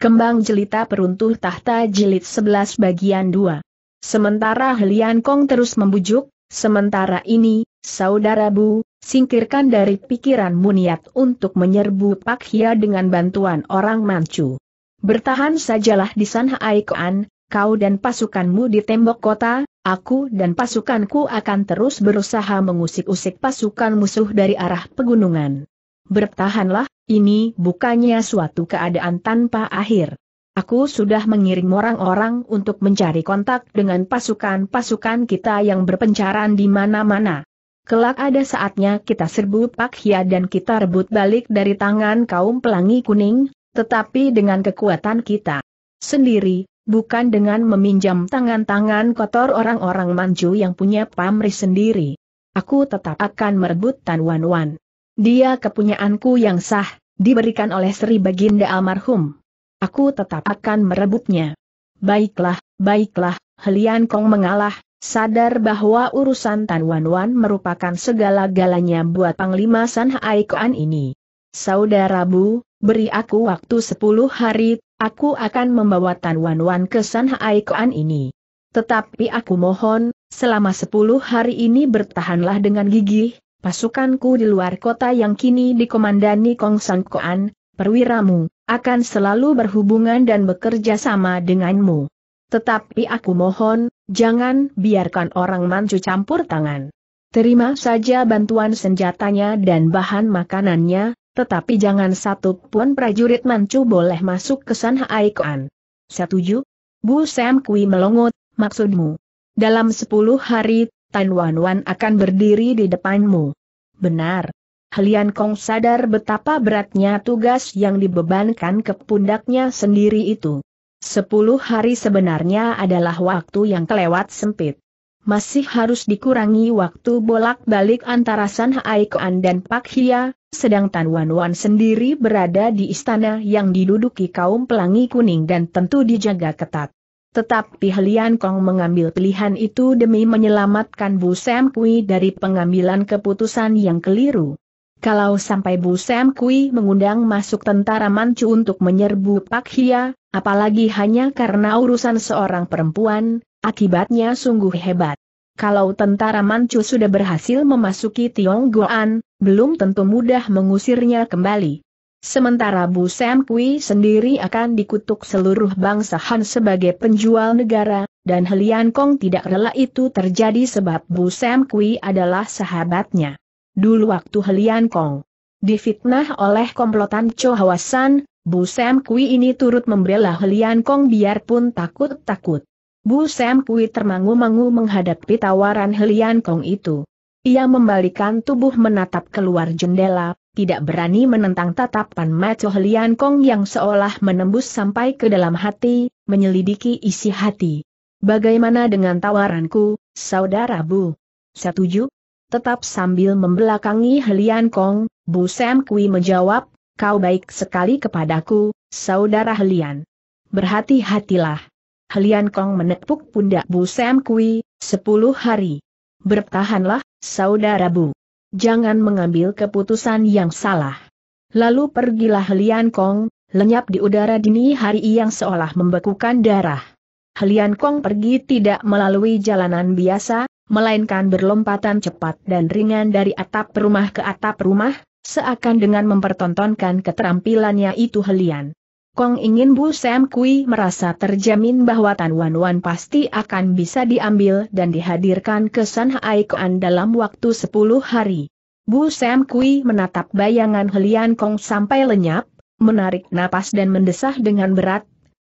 Kembang Jelita Peruntuh Tahta Jilid 11 Bagian 2 Sementara Helian Kong terus membujuk, sementara ini, Saudara Bu, singkirkan dari pikiranmu niat untuk menyerbu Pak Hia dengan bantuan orang Manchu. Bertahan sajalah di sana Haikoan, kau dan pasukanmu di tembok kota, aku dan pasukanku akan terus berusaha mengusik-usik pasukan musuh dari arah pegunungan. Bertahanlah, ini bukannya suatu keadaan tanpa akhir. Aku sudah mengirim orang-orang untuk mencari kontak dengan pasukan-pasukan kita yang berpencaran di mana-mana. Kelak ada saatnya kita serbu Pak Hia dan kita rebut balik dari tangan kaum pelangi kuning, tetapi dengan kekuatan kita sendiri, bukan dengan meminjam tangan-tangan kotor orang-orang manju yang punya pamri sendiri. Aku tetap akan merebut Tan Wan Wan. Dia kepunyaanku yang sah, diberikan oleh Sri Baginda almarhum. Aku tetap akan merebutnya. Baiklah, baiklah, Helian Kong mengalah, sadar bahwa urusan Tan Wan Wan merupakan segala-galanya buat Panglima San Kuan ini. Saudara Bu, beri aku waktu 10 hari, aku akan membawa Tan Wan Wan ke San Kuan ini. Tetapi aku mohon, selama 10 hari ini bertahanlah dengan gigih, pasukanku di luar kota yang kini dikomandani Kong San Koan, perwiramu, akan selalu berhubungan dan bekerja sama denganmu. Tetapi aku mohon, jangan biarkan orang mancu campur tangan. Terima saja bantuan senjatanya dan bahan makanannya, tetapi jangan satu pun prajurit mancu boleh masuk ke San Haikoan. Setuju? Bu Sam Kui melongot, maksudmu? Dalam sepuluh hari, Tan Wan Wan akan berdiri di depanmu. Benar. Helian Kong sadar betapa beratnya tugas yang dibebankan ke pundaknya sendiri itu. Sepuluh hari sebenarnya adalah waktu yang kelewat sempit. Masih harus dikurangi waktu bolak-balik antara San Haikoan dan Pak Hia, sedang Tan Wan Wan sendiri berada di istana yang diduduki kaum pelangi kuning dan tentu dijaga ketat. Tetapi Helian Kong mengambil pilihan itu demi menyelamatkan Bu Sam Kui dari pengambilan keputusan yang keliru. Kalau sampai Bu Sam Kui mengundang masuk tentara Manchu untuk menyerbu Pak Hia, apalagi hanya karena urusan seorang perempuan, akibatnya sungguh hebat. Kalau tentara Manchu sudah berhasil memasuki Tionggoan, belum tentu mudah mengusirnya kembali. Sementara Bu Sam Kui sendiri akan dikutuk seluruh bangsa Han sebagai penjual negara, dan Helian Kong tidak rela itu terjadi sebab Bu Sam Kui adalah sahabatnya. Dulu waktu Helian Kong difitnah oleh komplotan Cho Hwasan, Bu Sam Kui ini turut membela Helian Kong biarpun takut-takut. Bu Sam Kui termangu-mangu menghadapi tawaran Helian Kong itu. Ia membalikan tubuh menatap keluar jendela, tidak berani menentang tatapan Mato Lian Kong yang seolah menembus sampai ke dalam hati, menyelidiki isi hati. Bagaimana dengan tawaranku, saudara Bu? Setuju? Tetap sambil membelakangi Helian Kong, Bu Sam Kui menjawab, kau baik sekali kepadaku, saudara Helian. Berhati-hatilah. Helian Kong menepuk pundak Bu Sam Kui, sepuluh hari. Bertahanlah, Saudara Bu. Jangan mengambil keputusan yang salah. Lalu pergilah Lian Kong, lenyap di udara dini hari yang seolah membekukan darah. Helian Kong pergi tidak melalui jalanan biasa, melainkan berlompatan cepat dan ringan dari atap rumah ke atap rumah, seakan dengan mempertontonkan keterampilannya itu Helian. Kong ingin Bu Sam Kui merasa terjamin bahwa Tan Wan Wan pasti akan bisa diambil dan dihadirkan ke San Haikoan dalam waktu 10 hari. Bu Sam Kui menatap bayangan Helian Kong sampai lenyap, menarik napas dan mendesah dengan berat.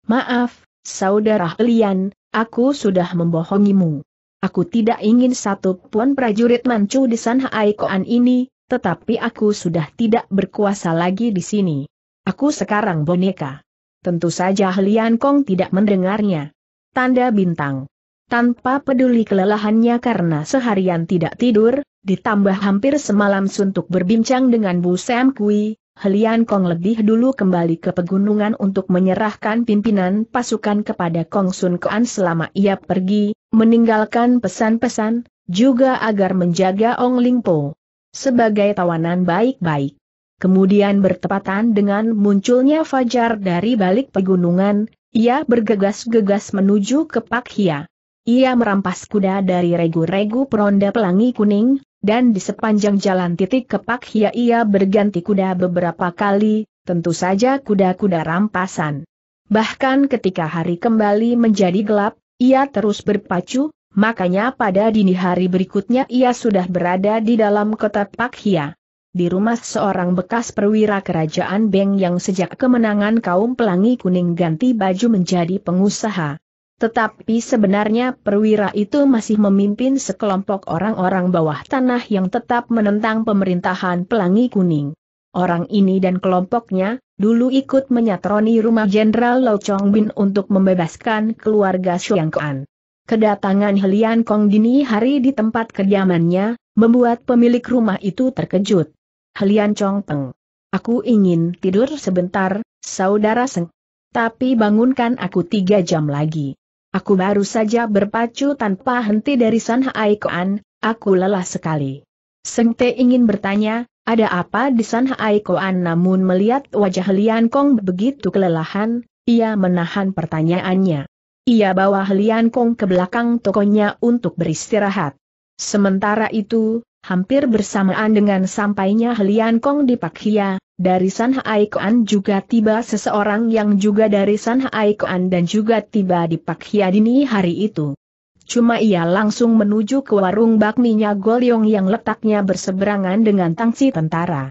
Maaf, saudara Helian, aku sudah membohongimu. Aku tidak ingin satu pun prajurit mancu di San Haikoan ini, tetapi aku sudah tidak berkuasa lagi di sini. Aku sekarang boneka. Tentu saja Lian Kong tidak mendengarnya. Tanda bintang. Tanpa peduli kelelahannya karena seharian tidak tidur, ditambah hampir semalam suntuk berbincang dengan Bu Sam Kui, Helian Kong lebih dulu kembali ke pegunungan untuk menyerahkan pimpinan pasukan kepada Kong Sun Kuan. selama ia pergi, meninggalkan pesan-pesan, juga agar menjaga Ong Ling Po. Sebagai tawanan baik-baik. Kemudian bertepatan dengan munculnya fajar dari balik pegunungan, ia bergegas-gegas menuju ke Pak Hia. Ia merampas kuda dari regu-regu peronda pelangi kuning, dan di sepanjang jalan titik ke Pak Hia ia berganti kuda beberapa kali, tentu saja kuda-kuda rampasan. Bahkan ketika hari kembali menjadi gelap, ia terus berpacu, makanya pada dini hari berikutnya ia sudah berada di dalam kota Pak Hia di rumah seorang bekas perwira kerajaan Beng yang sejak kemenangan kaum pelangi kuning ganti baju menjadi pengusaha. Tetapi sebenarnya perwira itu masih memimpin sekelompok orang-orang bawah tanah yang tetap menentang pemerintahan pelangi kuning. Orang ini dan kelompoknya, dulu ikut menyatroni rumah Jenderal Lo Chong Bin untuk membebaskan keluarga Xiang Kuan. Kedatangan Helian Kong dini hari di tempat kediamannya, membuat pemilik rumah itu terkejut. Helian Chong Peng. Aku ingin tidur sebentar, saudara Seng. Tapi bangunkan aku tiga jam lagi. Aku baru saja berpacu tanpa henti dari Hai Koan, aku lelah sekali. Seng Te ingin bertanya, ada apa di Hai Koan namun melihat wajah Helian Kong begitu kelelahan, ia menahan pertanyaannya. Ia bawa Helian Kong ke belakang tokonya untuk beristirahat. Sementara itu, Hampir bersamaan dengan sampainya Helian Kong di Pakhia, dari San Hai juga tiba seseorang yang juga dari San Hai dan juga tiba di Pakhia dini hari itu. Cuma ia langsung menuju ke warung bakminya Golyong yang letaknya berseberangan dengan tangsi tentara.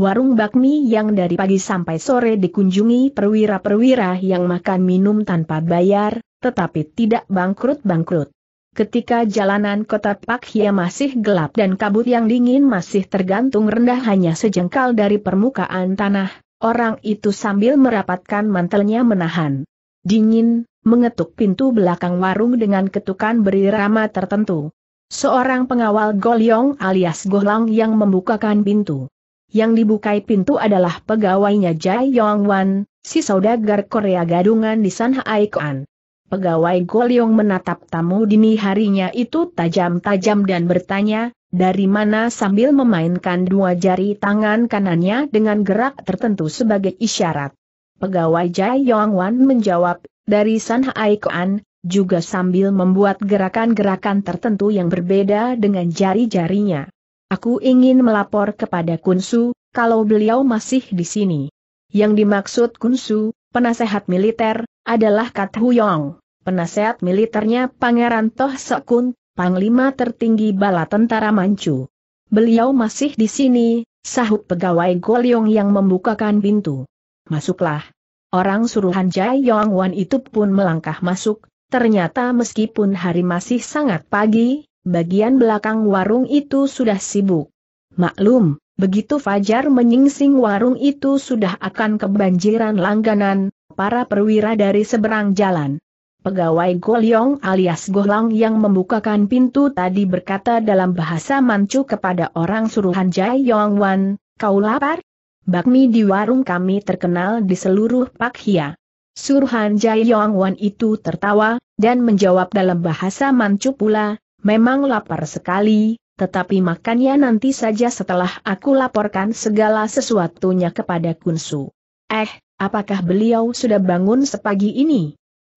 Warung bakmi yang dari pagi sampai sore dikunjungi perwira-perwira yang makan minum tanpa bayar, tetapi tidak bangkrut-bangkrut. Ketika jalanan kota Hia masih gelap dan kabut yang dingin masih tergantung rendah hanya sejengkal dari permukaan tanah, orang itu sambil merapatkan mantelnya menahan. Dingin, mengetuk pintu belakang warung dengan ketukan berirama tertentu. Seorang pengawal Golyong alias Golang yang membukakan pintu. Yang dibukai pintu adalah pegawainya Jai Yong Wan, si saudagar Korea gadungan di San Pegawai Goliong menatap tamu dini harinya itu tajam-tajam dan bertanya, dari mana sambil memainkan dua jari tangan kanannya dengan gerak tertentu sebagai isyarat. Pegawai Jai Wan menjawab, dari San Hai Kuan, juga sambil membuat gerakan-gerakan tertentu yang berbeda dengan jari-jarinya. Aku ingin melapor kepada Kunsu, kalau beliau masih di sini. Yang dimaksud Kunsu, penasehat militer, adalah Kat Huyong. Penasehat militernya Pangeran Toh Sekun, Panglima tertinggi bala tentara Manchu. Beliau masih di sini, sahut pegawai Golyong yang membukakan pintu. Masuklah. Orang suruhan Jai Yong Wan itu pun melangkah masuk, ternyata meskipun hari masih sangat pagi, bagian belakang warung itu sudah sibuk. Maklum, begitu Fajar menyingsing warung itu sudah akan kebanjiran langganan, para perwira dari seberang jalan. Pegawai Goliong alias Golang yang membukakan pintu tadi berkata dalam bahasa Manchu kepada orang suruhan Jai Yong Wan, kau lapar? Bakmi di warung kami terkenal di seluruh Pak Hia. Suruhan Jai Yong Wan itu tertawa, dan menjawab dalam bahasa Manchu pula, memang lapar sekali, tetapi makannya nanti saja setelah aku laporkan segala sesuatunya kepada Kunsu. Eh, apakah beliau sudah bangun sepagi ini?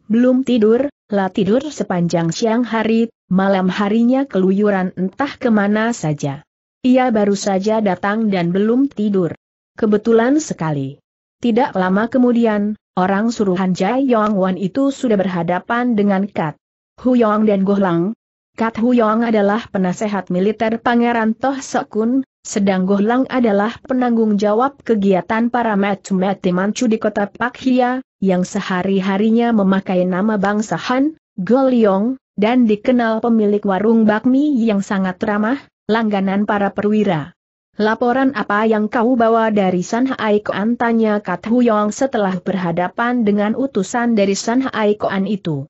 Belum tidur, lah tidur sepanjang siang hari, malam harinya keluyuran entah kemana saja. Ia baru saja datang dan belum tidur. Kebetulan sekali. Tidak lama kemudian, orang suruhan Jai Yong Wan itu sudah berhadapan dengan Kat Huyong dan Goh Lang. Kat Huyong adalah penasehat militer Pangeran Toh Sekun, sedang Goh Lang adalah penanggung jawab kegiatan para metu-metu mancu di kota Pakhia, yang sehari-harinya memakai nama bangsa Han, Golyong, dan dikenal pemilik warung bakmi yang sangat ramah, langganan para perwira. Laporan apa yang kau bawa dari Sanhai Koan tanya Kat Huyong setelah berhadapan dengan utusan dari Sanhai Koan itu.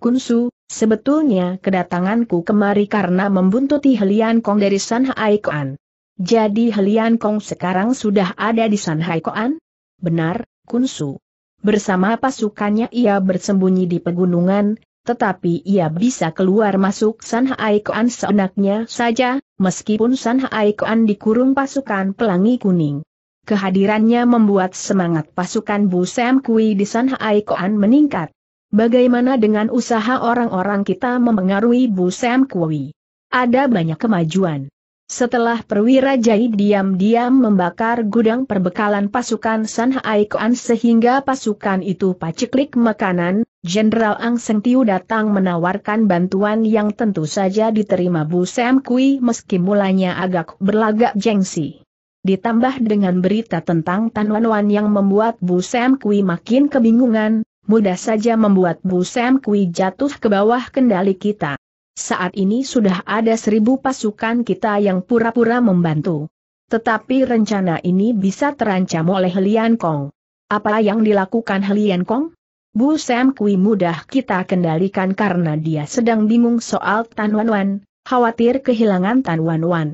Kunsu, sebetulnya kedatanganku kemari karena membuntuti Helian Kong dari Sanhai Koan. Jadi Helian Kong sekarang sudah ada di Sanhai Koan? Benar, Kunsu. Bersama pasukannya ia bersembunyi di pegunungan, tetapi ia bisa keluar masuk Sanhai Koan seenaknya saja, meskipun Sanhai Koan dikurung pasukan pelangi kuning. Kehadirannya membuat semangat pasukan Bu Sam Kui di Sanhai Koan meningkat. Bagaimana dengan usaha orang-orang kita memengaruhi Bu Sam Kui? Ada banyak kemajuan. Setelah perwira jahit diam-diam membakar gudang perbekalan pasukan San Haikuan sehingga pasukan itu paciklik makanan, Jenderal Ang Seng Tiu datang menawarkan bantuan yang tentu saja diterima Bu Sam Kui meski mulanya agak berlagak jengsi. Ditambah dengan berita tentang Tan Wan Wan yang membuat Bu Sam Kui makin kebingungan, mudah saja membuat Bu Sam Kui jatuh ke bawah kendali kita. Saat ini sudah ada seribu pasukan kita yang pura-pura membantu. Tetapi rencana ini bisa terancam oleh Helian Kong. Apa yang dilakukan Helian Kong? Bu Sam Kui mudah kita kendalikan karena dia sedang bingung soal Tan Wan Wan, khawatir kehilangan Tan Wan Wan.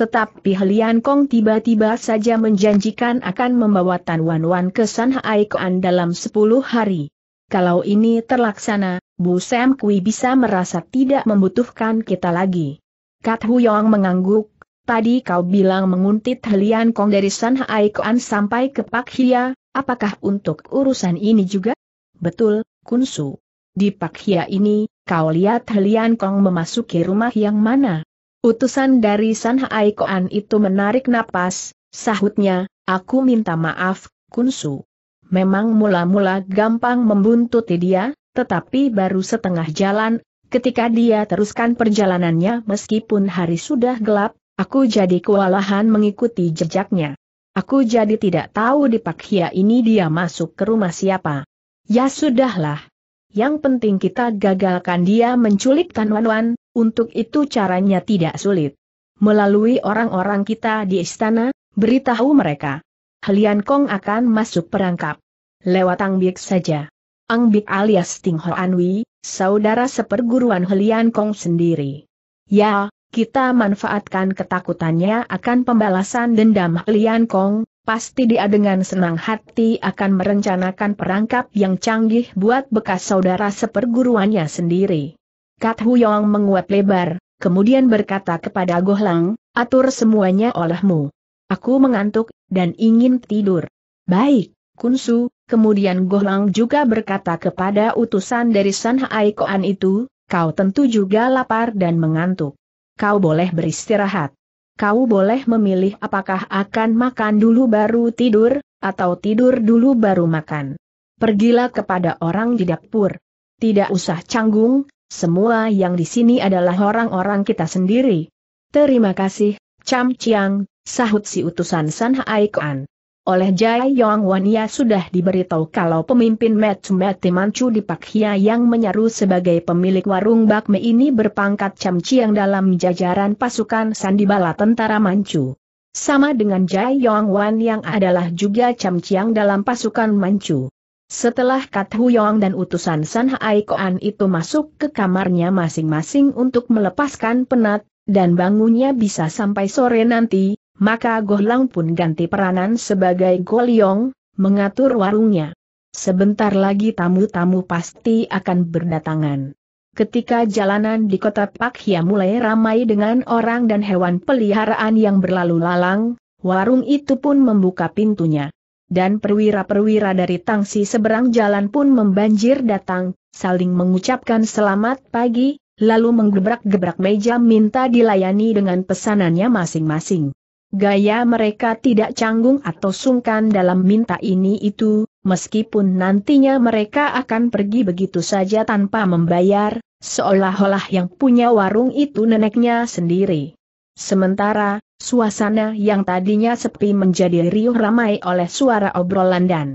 Tetapi Helian Kong tiba-tiba saja menjanjikan akan membawa Tan Wan Wan ke San Haikuan dalam 10 hari. Kalau ini terlaksana, Bu Sam Kui bisa merasa tidak membutuhkan kita lagi. Kat Huyong mengangguk, tadi kau bilang menguntit Helian Kong dari San Kuan sampai ke Pak Hia, apakah untuk urusan ini juga? Betul, Kun Su. Di Pak Hia ini, kau lihat Helian Kong memasuki rumah yang mana? Utusan dari San Kuan itu menarik napas, sahutnya, aku minta maaf, Kun Su. Memang mula-mula gampang membuntuti dia, tetapi baru setengah jalan, ketika dia teruskan perjalanannya meskipun hari sudah gelap, aku jadi kewalahan mengikuti jejaknya. Aku jadi tidak tahu di Pakhia ini dia masuk ke rumah siapa. Ya sudahlah. Yang penting kita gagalkan dia menculik Tan Wan Wan, untuk itu caranya tidak sulit. Melalui orang-orang kita di istana, beritahu mereka. Helian Kong akan masuk perangkap. Lewat Ang Bik saja. Ang Bik alias Ting Anwi, saudara seperguruan Helian Kong sendiri. Ya, kita manfaatkan ketakutannya akan pembalasan dendam Helian Kong, pasti dia dengan senang hati akan merencanakan perangkap yang canggih buat bekas saudara seperguruannya sendiri. Kat Huyong menguap lebar, kemudian berkata kepada Lang, atur semuanya olehmu. Aku mengantuk, dan ingin tidur. Baik, Kunsu, Kemudian Lang juga berkata kepada utusan dari San Hai itu, kau tentu juga lapar dan mengantuk. Kau boleh beristirahat. Kau boleh memilih apakah akan makan dulu baru tidur, atau tidur dulu baru makan. Pergilah kepada orang di dapur. Tidak usah canggung, semua yang di sini adalah orang-orang kita sendiri. Terima kasih, Cham Chiang, sahut si utusan San Haikoan. Oleh Jai Yong ia sudah diberitahu kalau pemimpin Metumeti Manchu di Hia yang menyaru sebagai pemilik warung bakmi ini berpangkat camciang dalam jajaran pasukan sandibala tentara Manchu. Sama dengan Jai Yong Wan yang adalah juga camciang dalam pasukan Manchu. Setelah Kat Hu Yong dan utusan San Hai Koan itu masuk ke kamarnya masing-masing untuk melepaskan penat, dan bangunnya bisa sampai sore nanti, maka Gohlang pun ganti peranan sebagai Goliong, mengatur warungnya. Sebentar lagi tamu-tamu pasti akan berdatangan. Ketika jalanan di kota Pakhia mulai ramai dengan orang dan hewan peliharaan yang berlalu lalang, warung itu pun membuka pintunya. Dan perwira-perwira dari tangsi seberang jalan pun membanjir datang, saling mengucapkan selamat pagi, lalu menggebrak-gebrak meja minta dilayani dengan pesanannya masing-masing. Gaya mereka tidak canggung atau sungkan dalam minta ini itu, meskipun nantinya mereka akan pergi begitu saja tanpa membayar, seolah-olah yang punya warung itu neneknya sendiri. Sementara, suasana yang tadinya sepi menjadi riuh ramai oleh suara obrolan dan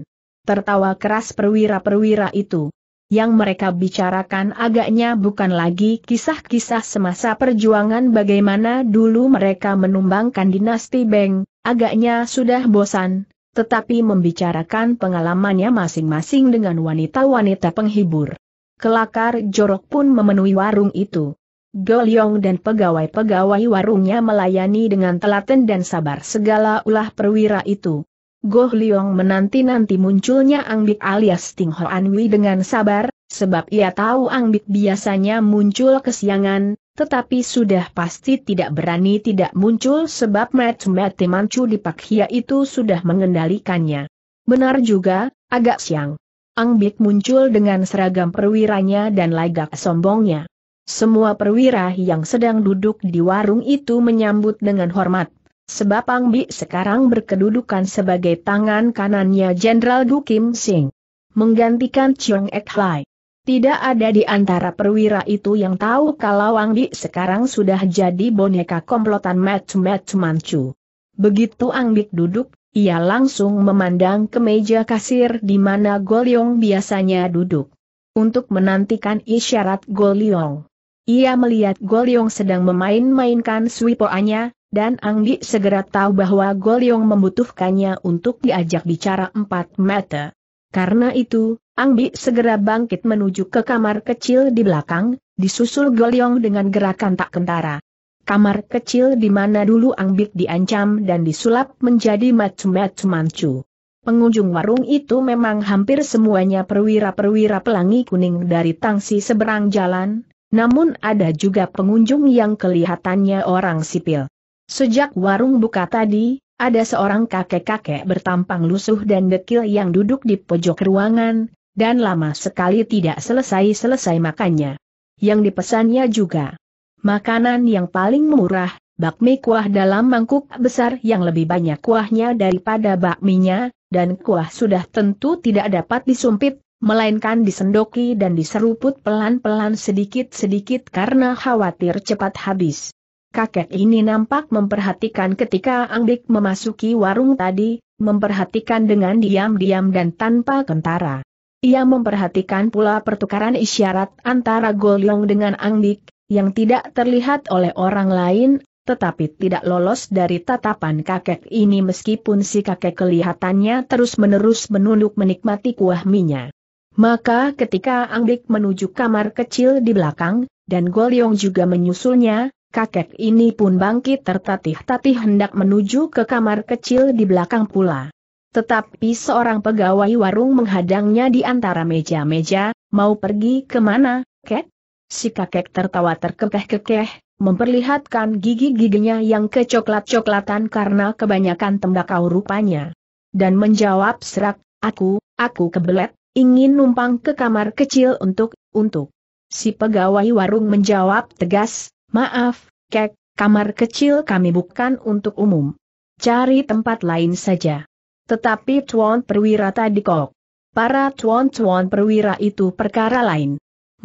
tertawa keras perwira-perwira itu. Yang mereka bicarakan agaknya bukan lagi kisah-kisah semasa perjuangan bagaimana dulu mereka menumbangkan dinasti Beng, agaknya sudah bosan, tetapi membicarakan pengalamannya masing-masing dengan wanita-wanita penghibur. Kelakar jorok pun memenuhi warung itu. Golyong dan pegawai-pegawai warungnya melayani dengan telaten dan sabar segala ulah perwira itu. Goh Liong menanti-nanti munculnya Ang Bik alias Ting Ho Anwi dengan sabar, sebab ia tahu Ang Bik biasanya muncul kesiangan, tetapi sudah pasti tidak berani tidak muncul sebab Mat-Mat Manchu di Pak Hia itu sudah mengendalikannya. Benar juga, agak siang. Ang Bik muncul dengan seragam perwiranya dan lagak sombongnya. Semua perwira yang sedang duduk di warung itu menyambut dengan hormat Sebab Pang Bi sekarang berkedudukan sebagai tangan kanannya Jenderal Gu Kim Sing. Menggantikan Chong Ek Lai. Tidak ada di antara perwira itu yang tahu kalau Wang Bi sekarang sudah jadi boneka komplotan match-match mancu. Begitu Ang Bi duduk, ia langsung memandang ke meja kasir di mana Goliong biasanya duduk. Untuk menantikan isyarat Goliong. Ia melihat Goliong sedang memain-mainkan swipoannya, dan Anggi segera tahu bahwa Golyong membutuhkannya untuk diajak bicara empat mata. Karena itu, Anggi segera bangkit menuju ke kamar kecil di belakang, disusul Golyong dengan gerakan tak kentara. Kamar kecil di mana dulu Anggi diancam dan disulap menjadi macam-macam mancu. Pengunjung warung itu memang hampir semuanya perwira-perwira pelangi kuning dari tangsi seberang jalan, namun ada juga pengunjung yang kelihatannya orang sipil. Sejak warung buka tadi, ada seorang kakek-kakek bertampang lusuh dan dekil yang duduk di pojok ruangan, dan lama sekali tidak selesai-selesai makannya. Yang dipesannya juga makanan yang paling murah, bakmi kuah dalam mangkuk besar yang lebih banyak kuahnya daripada bakminya, dan kuah sudah tentu tidak dapat disumpit, melainkan disendoki dan diseruput pelan-pelan sedikit-sedikit karena khawatir cepat habis kakek ini nampak memperhatikan ketika Anglik memasuki warung tadi, memperhatikan dengan diam-diam dan tanpa kentara. Ia memperhatikan pula pertukaran isyarat antara Golyong dengan Anglik, yang tidak terlihat oleh orang lain, tetapi tidak lolos dari tatapan kakek ini meskipun si kakek kelihatannya terus-menerus menunduk menikmati kuah minyak. Maka ketika Anglik menuju kamar kecil di belakang, dan Golyong juga menyusulnya, kakek ini pun bangkit tertatih-tatih hendak menuju ke kamar kecil di belakang pula. Tetapi seorang pegawai warung menghadangnya di antara meja-meja, mau pergi kemana, kek? Si kakek tertawa terkekeh-kekeh, memperlihatkan gigi-giginya yang kecoklat-coklatan karena kebanyakan tembakau rupanya. Dan menjawab serak, aku, aku kebelet, ingin numpang ke kamar kecil untuk, untuk. Si pegawai warung menjawab tegas, Maaf, kek, kamar kecil kami bukan untuk umum. Cari tempat lain saja. Tetapi Tuan Perwira tadi kok. Para tuan-tuan perwira itu perkara lain.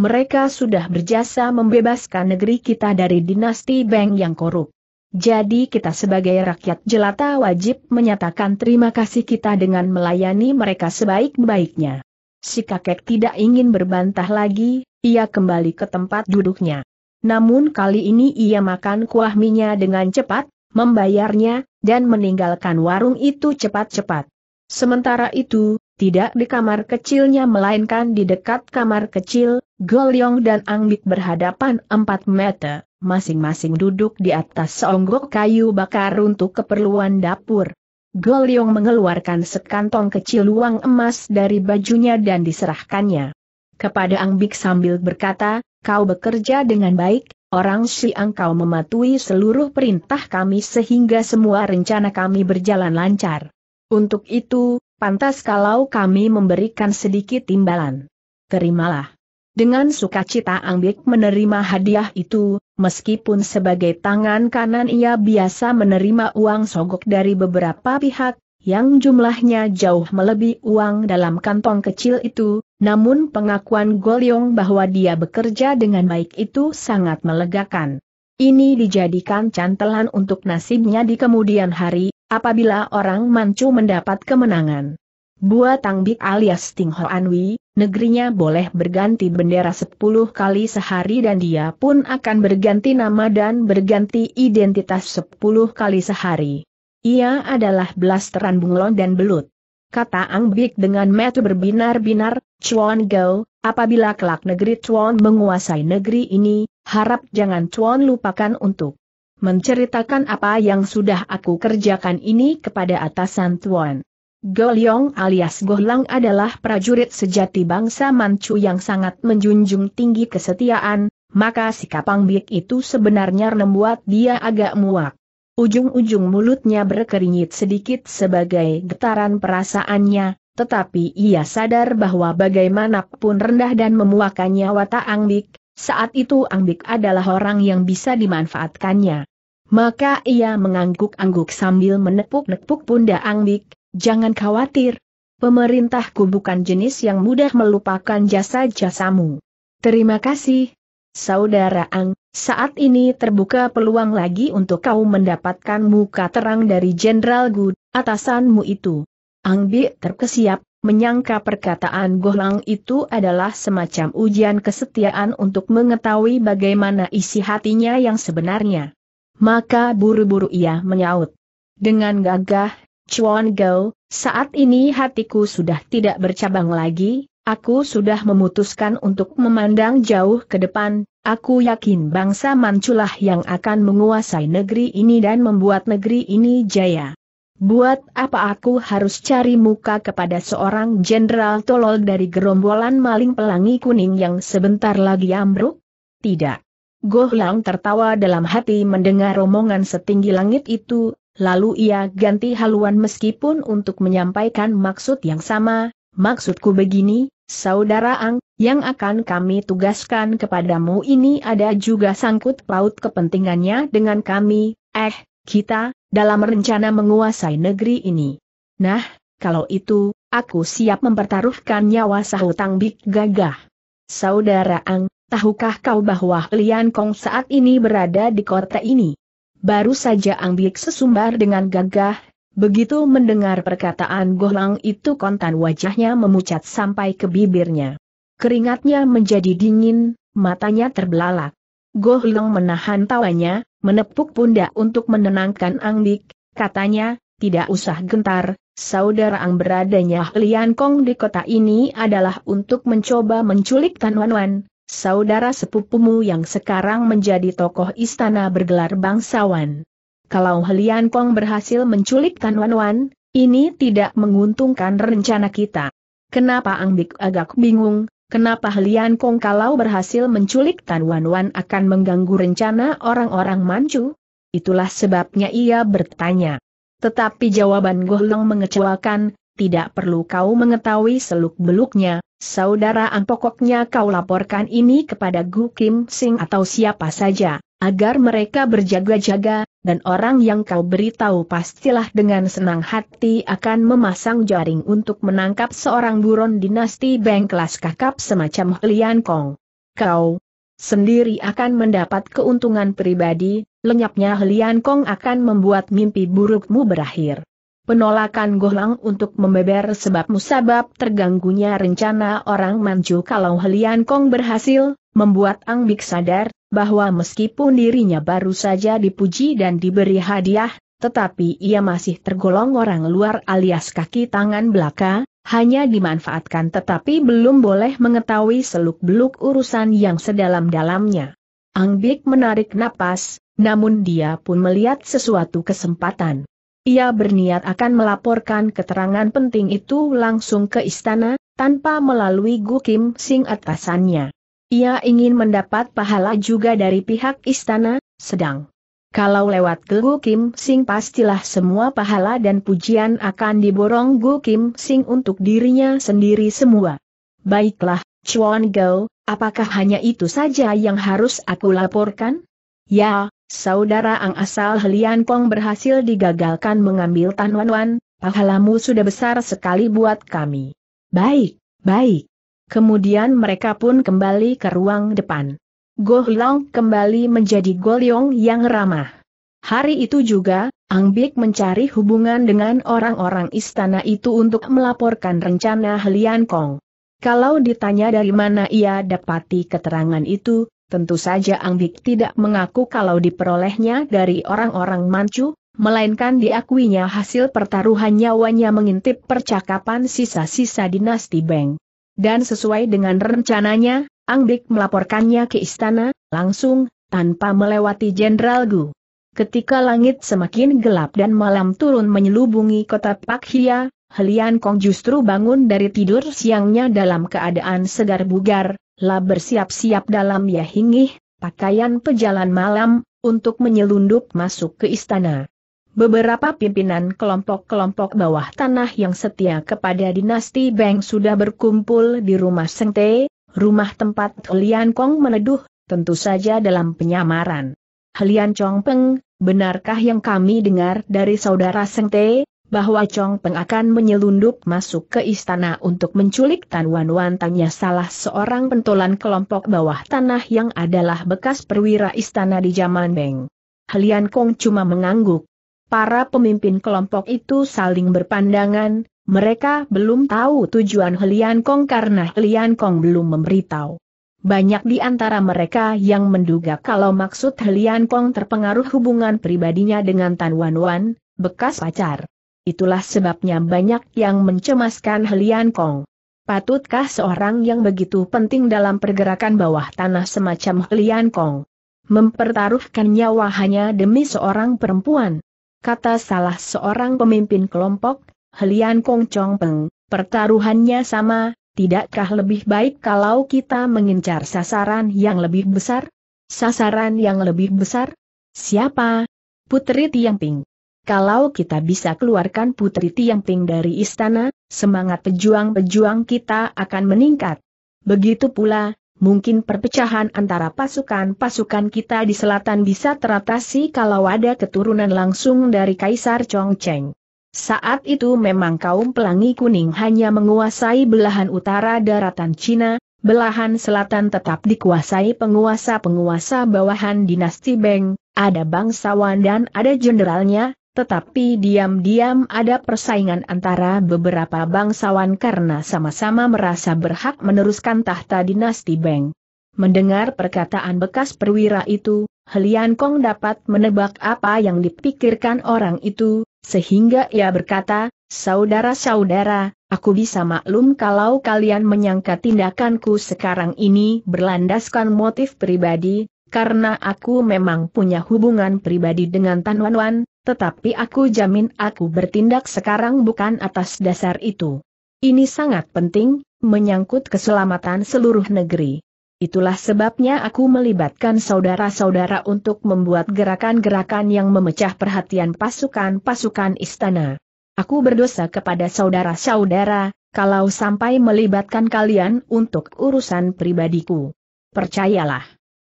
Mereka sudah berjasa membebaskan negeri kita dari dinasti Beng yang korup. Jadi kita sebagai rakyat jelata wajib menyatakan terima kasih kita dengan melayani mereka sebaik-baiknya. Si kakek tidak ingin berbantah lagi, ia kembali ke tempat duduknya namun kali ini ia makan kuah minyak dengan cepat, membayarnya, dan meninggalkan warung itu cepat-cepat. Sementara itu, tidak di kamar kecilnya melainkan di dekat kamar kecil, Golyong dan Angbik berhadapan 4 meter, masing-masing duduk di atas seonggok kayu bakar untuk keperluan dapur. Golyong mengeluarkan sekantong kecil uang emas dari bajunya dan diserahkannya kepada Angbik sambil berkata, kau bekerja dengan baik, orang Siang kau mematuhi seluruh perintah kami sehingga semua rencana kami berjalan lancar. Untuk itu, pantas kalau kami memberikan sedikit timbalan. Terimalah. Dengan sukacita Angbik menerima hadiah itu, meskipun sebagai tangan kanan ia biasa menerima uang sogok dari beberapa pihak, yang jumlahnya jauh melebihi uang dalam kantong kecil itu, namun pengakuan Golyong bahwa dia bekerja dengan baik itu sangat melegakan. Ini dijadikan cantelan untuk nasibnya di kemudian hari, apabila orang Manchu mendapat kemenangan. Bua Tangbik alias Ting Anwi, negerinya boleh berganti bendera 10 kali sehari dan dia pun akan berganti nama dan berganti identitas 10 kali sehari. Ia adalah blasteran bunglon dan belut. Kata Ang Bik dengan metu berbinar-binar, Chuan Gao, apabila kelak negeri Chuan menguasai negeri ini, harap jangan Chuan lupakan untuk menceritakan apa yang sudah aku kerjakan ini kepada atasan Chuan. Goliong alias Lang adalah prajurit sejati bangsa Manchu yang sangat menjunjung tinggi kesetiaan, maka sikap Ang Bik itu sebenarnya membuat dia agak muak. Ujung-ujung mulutnya berkeringat sedikit sebagai getaran perasaannya, tetapi ia sadar bahwa bagaimanapun rendah dan memuakannya watak Angbik, saat itu Angbik adalah orang yang bisa dimanfaatkannya. Maka ia mengangguk-angguk sambil menepuk-nepuk pundak Angbik, jangan khawatir. Pemerintahku bukan jenis yang mudah melupakan jasa-jasamu. Terima kasih, Saudara Ang, saat ini terbuka peluang lagi untuk kau mendapatkan muka terang dari Jenderal Gu, atasanmu itu. Ang Bi terkesiap, menyangka perkataan Lang itu adalah semacam ujian kesetiaan untuk mengetahui bagaimana isi hatinya yang sebenarnya. Maka buru-buru ia menyaut. Dengan gagah, Chuan Gao, saat ini hatiku sudah tidak bercabang lagi, Aku sudah memutuskan untuk memandang jauh ke depan, aku yakin bangsa Manculah yang akan menguasai negeri ini dan membuat negeri ini jaya. Buat apa aku harus cari muka kepada seorang jenderal tolol dari gerombolan maling pelangi kuning yang sebentar lagi ambruk? Tidak. Goh Lang tertawa dalam hati mendengar omongan setinggi langit itu, lalu ia ganti haluan meskipun untuk menyampaikan maksud yang sama, Maksudku begini, saudara Ang, yang akan kami tugaskan kepadamu ini ada juga sangkut paut kepentingannya dengan kami, eh, kita, dalam rencana menguasai negeri ini. Nah, kalau itu, aku siap mempertaruhkan nyawa sahutang Big Gagah. Saudara Ang, tahukah kau bahwa Lian Kong saat ini berada di kota ini? Baru saja Ang Big sesumbar dengan gagah, Begitu mendengar perkataan Golang itu kontan wajahnya memucat sampai ke bibirnya. Keringatnya menjadi dingin, matanya terbelalak. Golang menahan tawanya, menepuk pundak untuk menenangkan Angdik, katanya, tidak usah gentar, saudara Ang beradanya Lian Kong di kota ini adalah untuk mencoba menculik Tan Wan Wan, saudara sepupumu yang sekarang menjadi tokoh istana bergelar bangsawan. Kalau Helian Kong berhasil menculik Tan Wan Wan, ini tidak menguntungkan rencana kita. Kenapa Ang Angbik agak bingung, kenapa Helian Kong kalau berhasil menculik Tan Wan Wan akan mengganggu rencana orang-orang Manchu? Itulah sebabnya ia bertanya. Tetapi jawaban Gohlong mengecewakan, tidak perlu kau mengetahui seluk-beluknya, saudara Ang pokoknya kau laporkan ini kepada Gu Kim Sing atau siapa saja agar mereka berjaga-jaga, dan orang yang kau beritahu pastilah dengan senang hati akan memasang jaring untuk menangkap seorang buron dinasti kelas kakap semacam Lian Kong. Kau sendiri akan mendapat keuntungan pribadi, lenyapnya Lian Kong akan membuat mimpi burukmu berakhir. Penolakan Gohlang untuk membeber sebab musabab terganggunya rencana orang Manju kalau Helian Kong berhasil, membuat Ang Bik sadar, bahwa meskipun dirinya baru saja dipuji dan diberi hadiah, tetapi ia masih tergolong orang luar alias kaki tangan belaka, hanya dimanfaatkan tetapi belum boleh mengetahui seluk-beluk urusan yang sedalam-dalamnya. Ang Angbik menarik napas, namun dia pun melihat sesuatu kesempatan. Ia berniat akan melaporkan keterangan penting itu langsung ke istana, tanpa melalui Gu Kim Sing atasannya. Ia ingin mendapat pahala juga dari pihak istana, sedang kalau lewat ke Gu Kim Sing pastilah semua pahala dan pujian akan diborong Gu Kim Sing untuk dirinya sendiri semua. Baiklah, Chuan Gao, apakah hanya itu saja yang harus aku laporkan? Ya, saudara Ang asal Helian Kong berhasil digagalkan mengambil Tan Wan Wan, pahalamu sudah besar sekali buat kami. Baik, baik. Kemudian mereka pun kembali ke ruang depan. Go Long kembali menjadi Golyong yang ramah. Hari itu juga, Ang Bik mencari hubungan dengan orang-orang istana itu untuk melaporkan rencana Helian Kong. Kalau ditanya dari mana ia dapati keterangan itu, tentu saja Ang Bik tidak mengaku kalau diperolehnya dari orang-orang Manchu, melainkan diakuinya hasil pertaruhan nyawanya mengintip percakapan sisa-sisa dinasti Beng. Dan sesuai dengan rencananya, Angdik melaporkannya ke istana, langsung, tanpa melewati Jenderal Gu. Ketika langit semakin gelap dan malam turun menyelubungi kota Pakhia, Helian Kong justru bangun dari tidur siangnya dalam keadaan segar bugar, lah bersiap-siap dalam ya hingih, pakaian pejalan malam, untuk menyelundup masuk ke istana. Beberapa pimpinan kelompok-kelompok bawah tanah yang setia kepada dinasti Beng sudah berkumpul di rumah Sengte, rumah tempat Lian Kong meneduh, tentu saja dalam penyamaran. Lian Chong Peng, benarkah yang kami dengar dari saudara Sengte, bahwa Chong Peng akan menyelundup masuk ke istana untuk menculik Tan Wan Wan tanya salah seorang pentolan kelompok bawah tanah yang adalah bekas perwira istana di zaman Beng. Lian Kong cuma mengangguk para pemimpin kelompok itu saling berpandangan, mereka belum tahu tujuan Helian Kong karena Helian Kong belum memberitahu. Banyak di antara mereka yang menduga kalau maksud Helian Kong terpengaruh hubungan pribadinya dengan Tan Wan Wan, bekas pacar. Itulah sebabnya banyak yang mencemaskan Helian Kong. Patutkah seorang yang begitu penting dalam pergerakan bawah tanah semacam Helian Kong mempertaruhkan nyawa hanya demi seorang perempuan? kata salah seorang pemimpin kelompok, Helian Kong Chong Peng, pertaruhannya sama, tidakkah lebih baik kalau kita mengincar sasaran yang lebih besar? Sasaran yang lebih besar? Siapa? Putri Tiang Ping Kalau kita bisa keluarkan Putri Tiang Ping dari istana, semangat pejuang-pejuang kita akan meningkat. Begitu pula, mungkin perpecahan antara pasukan-pasukan kita di selatan bisa teratasi kalau ada keturunan langsung dari Kaisar Chongcheng. Saat itu memang kaum pelangi kuning hanya menguasai belahan utara daratan Cina, belahan selatan tetap dikuasai penguasa-penguasa bawahan dinasti Beng, ada bangsawan dan ada jenderalnya, tetapi diam-diam ada persaingan antara beberapa bangsawan karena sama-sama merasa berhak meneruskan tahta dinasti Beng. Mendengar perkataan bekas perwira itu, Helian Kong dapat menebak apa yang dipikirkan orang itu, sehingga ia berkata, Saudara-saudara, aku bisa maklum kalau kalian menyangka tindakanku sekarang ini berlandaskan motif pribadi, karena aku memang punya hubungan pribadi dengan Tan Wan Wan, tetapi aku jamin aku bertindak sekarang bukan atas dasar itu. Ini sangat penting, menyangkut keselamatan seluruh negeri. Itulah sebabnya aku melibatkan saudara-saudara untuk membuat gerakan-gerakan yang memecah perhatian pasukan-pasukan istana. Aku berdosa kepada saudara-saudara, kalau sampai melibatkan kalian untuk urusan pribadiku. Percayalah,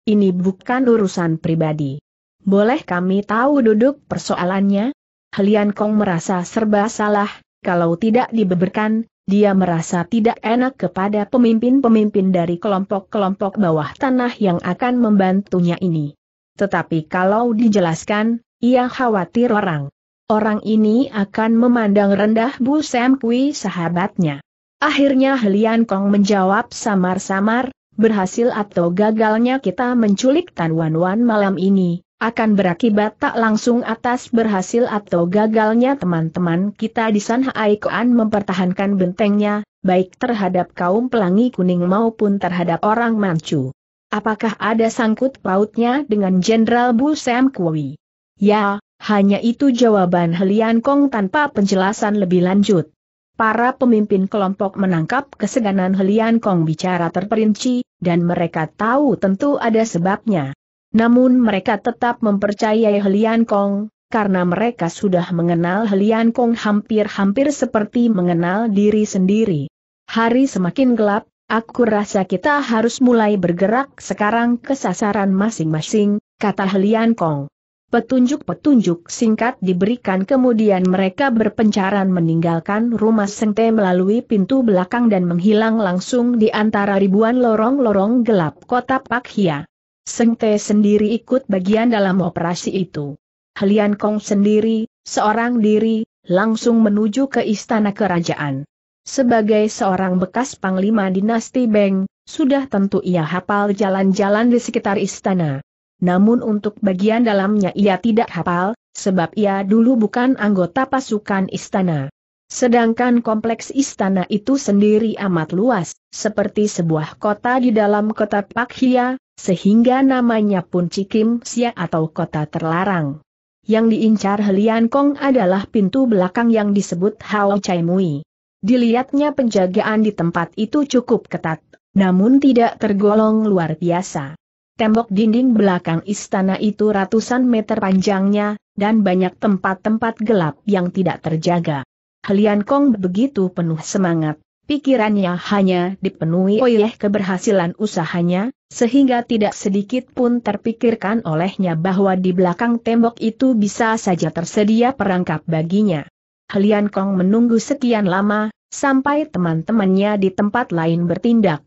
ini bukan urusan pribadi. Boleh kami tahu duduk persoalannya? Helian Kong merasa serba salah, kalau tidak dibeberkan, dia merasa tidak enak kepada pemimpin-pemimpin dari kelompok-kelompok bawah tanah yang akan membantunya ini. Tetapi kalau dijelaskan, ia khawatir orang. Orang ini akan memandang rendah Bu Sam Kui sahabatnya. Akhirnya Helian Kong menjawab samar-samar, berhasil atau gagalnya kita menculik Tan Wan Wan malam ini, akan berakibat tak langsung atas berhasil atau gagalnya teman-teman kita di San Haikoan mempertahankan bentengnya, baik terhadap kaum pelangi kuning maupun terhadap orang Manchu. Apakah ada sangkut pautnya dengan Jenderal Bu Sam Kui? Ya, hanya itu jawaban Helian Kong tanpa penjelasan lebih lanjut. Para pemimpin kelompok menangkap keseganan Helian Kong bicara terperinci, dan mereka tahu tentu ada sebabnya. Namun mereka tetap mempercayai Helian Kong, karena mereka sudah mengenal Helian Kong hampir-hampir seperti mengenal diri sendiri. Hari semakin gelap, aku rasa kita harus mulai bergerak sekarang ke sasaran masing-masing, kata Helian Kong. Petunjuk-petunjuk singkat diberikan kemudian mereka berpencaran meninggalkan rumah Sengte melalui pintu belakang dan menghilang langsung di antara ribuan lorong-lorong gelap kota Hia. Sengte sendiri ikut bagian dalam operasi itu. Helian Kong sendiri, seorang diri, langsung menuju ke istana kerajaan. Sebagai seorang bekas panglima dinasti Beng, sudah tentu ia hafal jalan-jalan di sekitar istana namun untuk bagian dalamnya ia tidak hafal, sebab ia dulu bukan anggota pasukan istana. Sedangkan kompleks istana itu sendiri amat luas, seperti sebuah kota di dalam kota Pakhia, sehingga namanya pun Cikim Sia atau kota terlarang. Yang diincar Helian Kong adalah pintu belakang yang disebut Hao Chai Mui. Dilihatnya penjagaan di tempat itu cukup ketat, namun tidak tergolong luar biasa. Tembok dinding belakang istana itu ratusan meter panjangnya, dan banyak tempat-tempat gelap yang tidak terjaga. Helian Kong begitu penuh semangat, pikirannya hanya dipenuhi oleh keberhasilan usahanya, sehingga tidak sedikit pun terpikirkan olehnya bahwa di belakang tembok itu bisa saja tersedia perangkap baginya. Helian Kong menunggu sekian lama, sampai teman-temannya di tempat lain bertindak.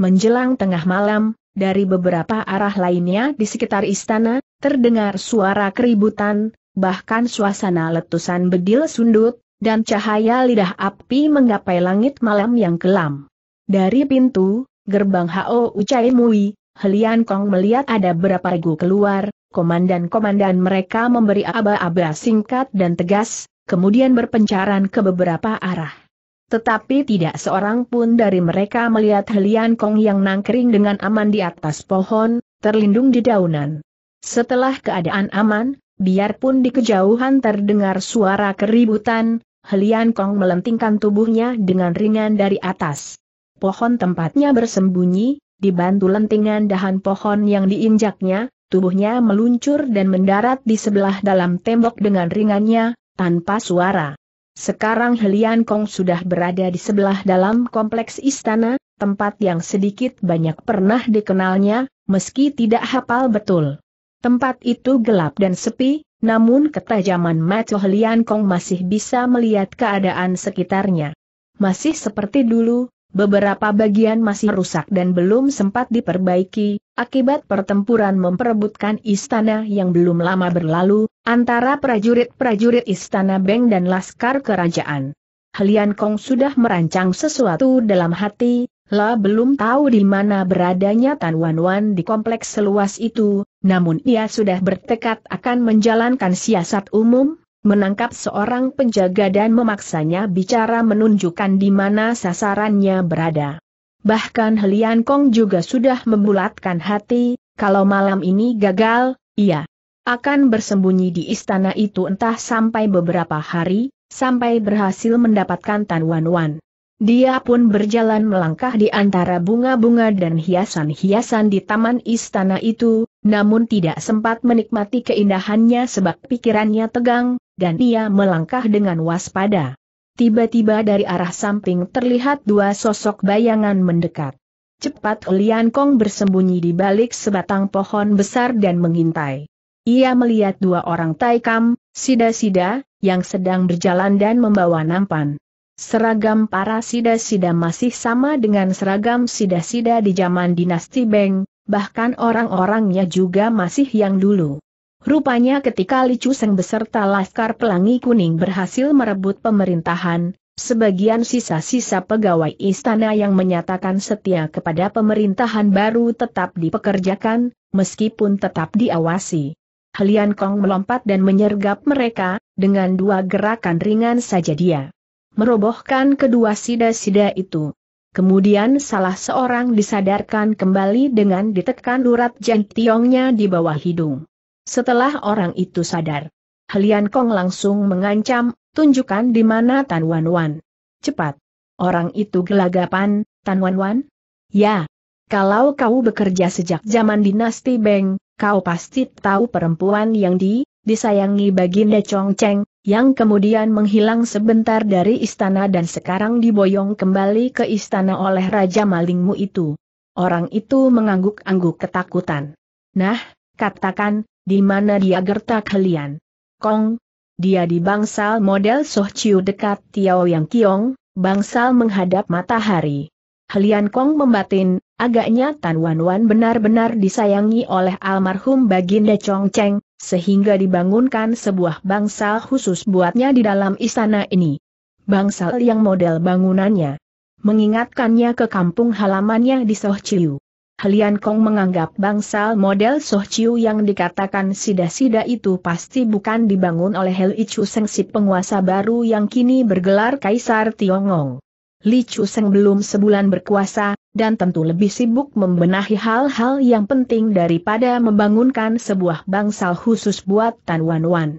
Menjelang tengah malam, dari beberapa arah lainnya di sekitar istana, terdengar suara keributan, bahkan suasana letusan bedil sundut, dan cahaya lidah api menggapai langit malam yang kelam. Dari pintu, gerbang Hao Ucai Mui, Helian Kong melihat ada berapa regu keluar, komandan-komandan mereka memberi aba-aba singkat dan tegas, kemudian berpencaran ke beberapa arah. Tetapi tidak seorang pun dari mereka melihat Helian Kong yang nangkring dengan aman di atas pohon, terlindung di daunan. Setelah keadaan aman, biarpun di kejauhan terdengar suara keributan, Helian Kong melentingkan tubuhnya dengan ringan dari atas. Pohon tempatnya bersembunyi, dibantu lentingan dahan pohon yang diinjaknya, tubuhnya meluncur dan mendarat di sebelah dalam tembok dengan ringannya, tanpa suara. Sekarang Helian Kong sudah berada di sebelah dalam kompleks istana, tempat yang sedikit banyak pernah dikenalnya, meski tidak hafal betul. Tempat itu gelap dan sepi, namun ketajaman mata Helian Kong masih bisa melihat keadaan sekitarnya. Masih seperti dulu, Beberapa bagian masih rusak dan belum sempat diperbaiki, akibat pertempuran memperebutkan istana yang belum lama berlalu, antara prajurit-prajurit istana Beng dan Laskar Kerajaan. Helian Kong sudah merancang sesuatu dalam hati, La belum tahu di mana beradanya Tan Wan Wan di kompleks seluas itu, namun ia sudah bertekad akan menjalankan siasat umum, menangkap seorang penjaga dan memaksanya bicara menunjukkan di mana sasarannya berada. Bahkan Helian Kong juga sudah membulatkan hati, kalau malam ini gagal, ia akan bersembunyi di istana itu entah sampai beberapa hari, sampai berhasil mendapatkan Tan Wan Wan. Dia pun berjalan melangkah di antara bunga-bunga dan hiasan-hiasan di taman istana itu, namun tidak sempat menikmati keindahannya sebab pikirannya tegang, dan ia melangkah dengan waspada. Tiba-tiba dari arah samping terlihat dua sosok bayangan mendekat. Cepat Lian Kong bersembunyi di balik sebatang pohon besar dan mengintai. Ia melihat dua orang Taikam, sida-sida, yang sedang berjalan dan membawa nampan. Seragam para sida-sida masih sama dengan seragam sida-sida di zaman dinasti Beng, bahkan orang-orangnya juga masih yang dulu. Rupanya ketika Licu Seng beserta Laskar Pelangi Kuning berhasil merebut pemerintahan, sebagian sisa-sisa pegawai istana yang menyatakan setia kepada pemerintahan baru tetap dipekerjakan, meskipun tetap diawasi. Helian Kong melompat dan menyergap mereka, dengan dua gerakan ringan saja dia. Merobohkan kedua sida-sida itu. Kemudian salah seorang disadarkan kembali dengan ditekan urat jantiongnya di bawah hidung. Setelah orang itu sadar, Helian Kong langsung mengancam, tunjukkan di mana Tan Wan Wan. Cepat. Orang itu gelagapan, Tan Wan Wan? Ya. Kalau kau bekerja sejak zaman dinasti Beng, kau pasti tahu perempuan yang di, disayangi Baginda Chong Cheng, yang kemudian menghilang sebentar dari istana dan sekarang diboyong kembali ke istana oleh Raja Malingmu itu. Orang itu mengangguk-angguk ketakutan. Nah, katakan, di mana dia gertak helian. Kong, dia di bangsal model Soh Chiu dekat Tiao Yang Kiong, bangsal menghadap matahari. Helian Kong membatin, agaknya Tan Wan Wan benar-benar disayangi oleh almarhum Baginda Chong Cheng, sehingga dibangunkan sebuah bangsal khusus buatnya di dalam istana ini. Bangsal yang model bangunannya mengingatkannya ke kampung halamannya di Soh Chiu. Helian Kong menganggap bangsal model Soh Chiu yang dikatakan sida-sida itu pasti bukan dibangun oleh Li Chu Seng si penguasa baru yang kini bergelar Kaisar Tiongong. Li Chu Seng belum sebulan berkuasa, dan tentu lebih sibuk membenahi hal-hal yang penting daripada membangunkan sebuah bangsal khusus buat Tan Wan Wan.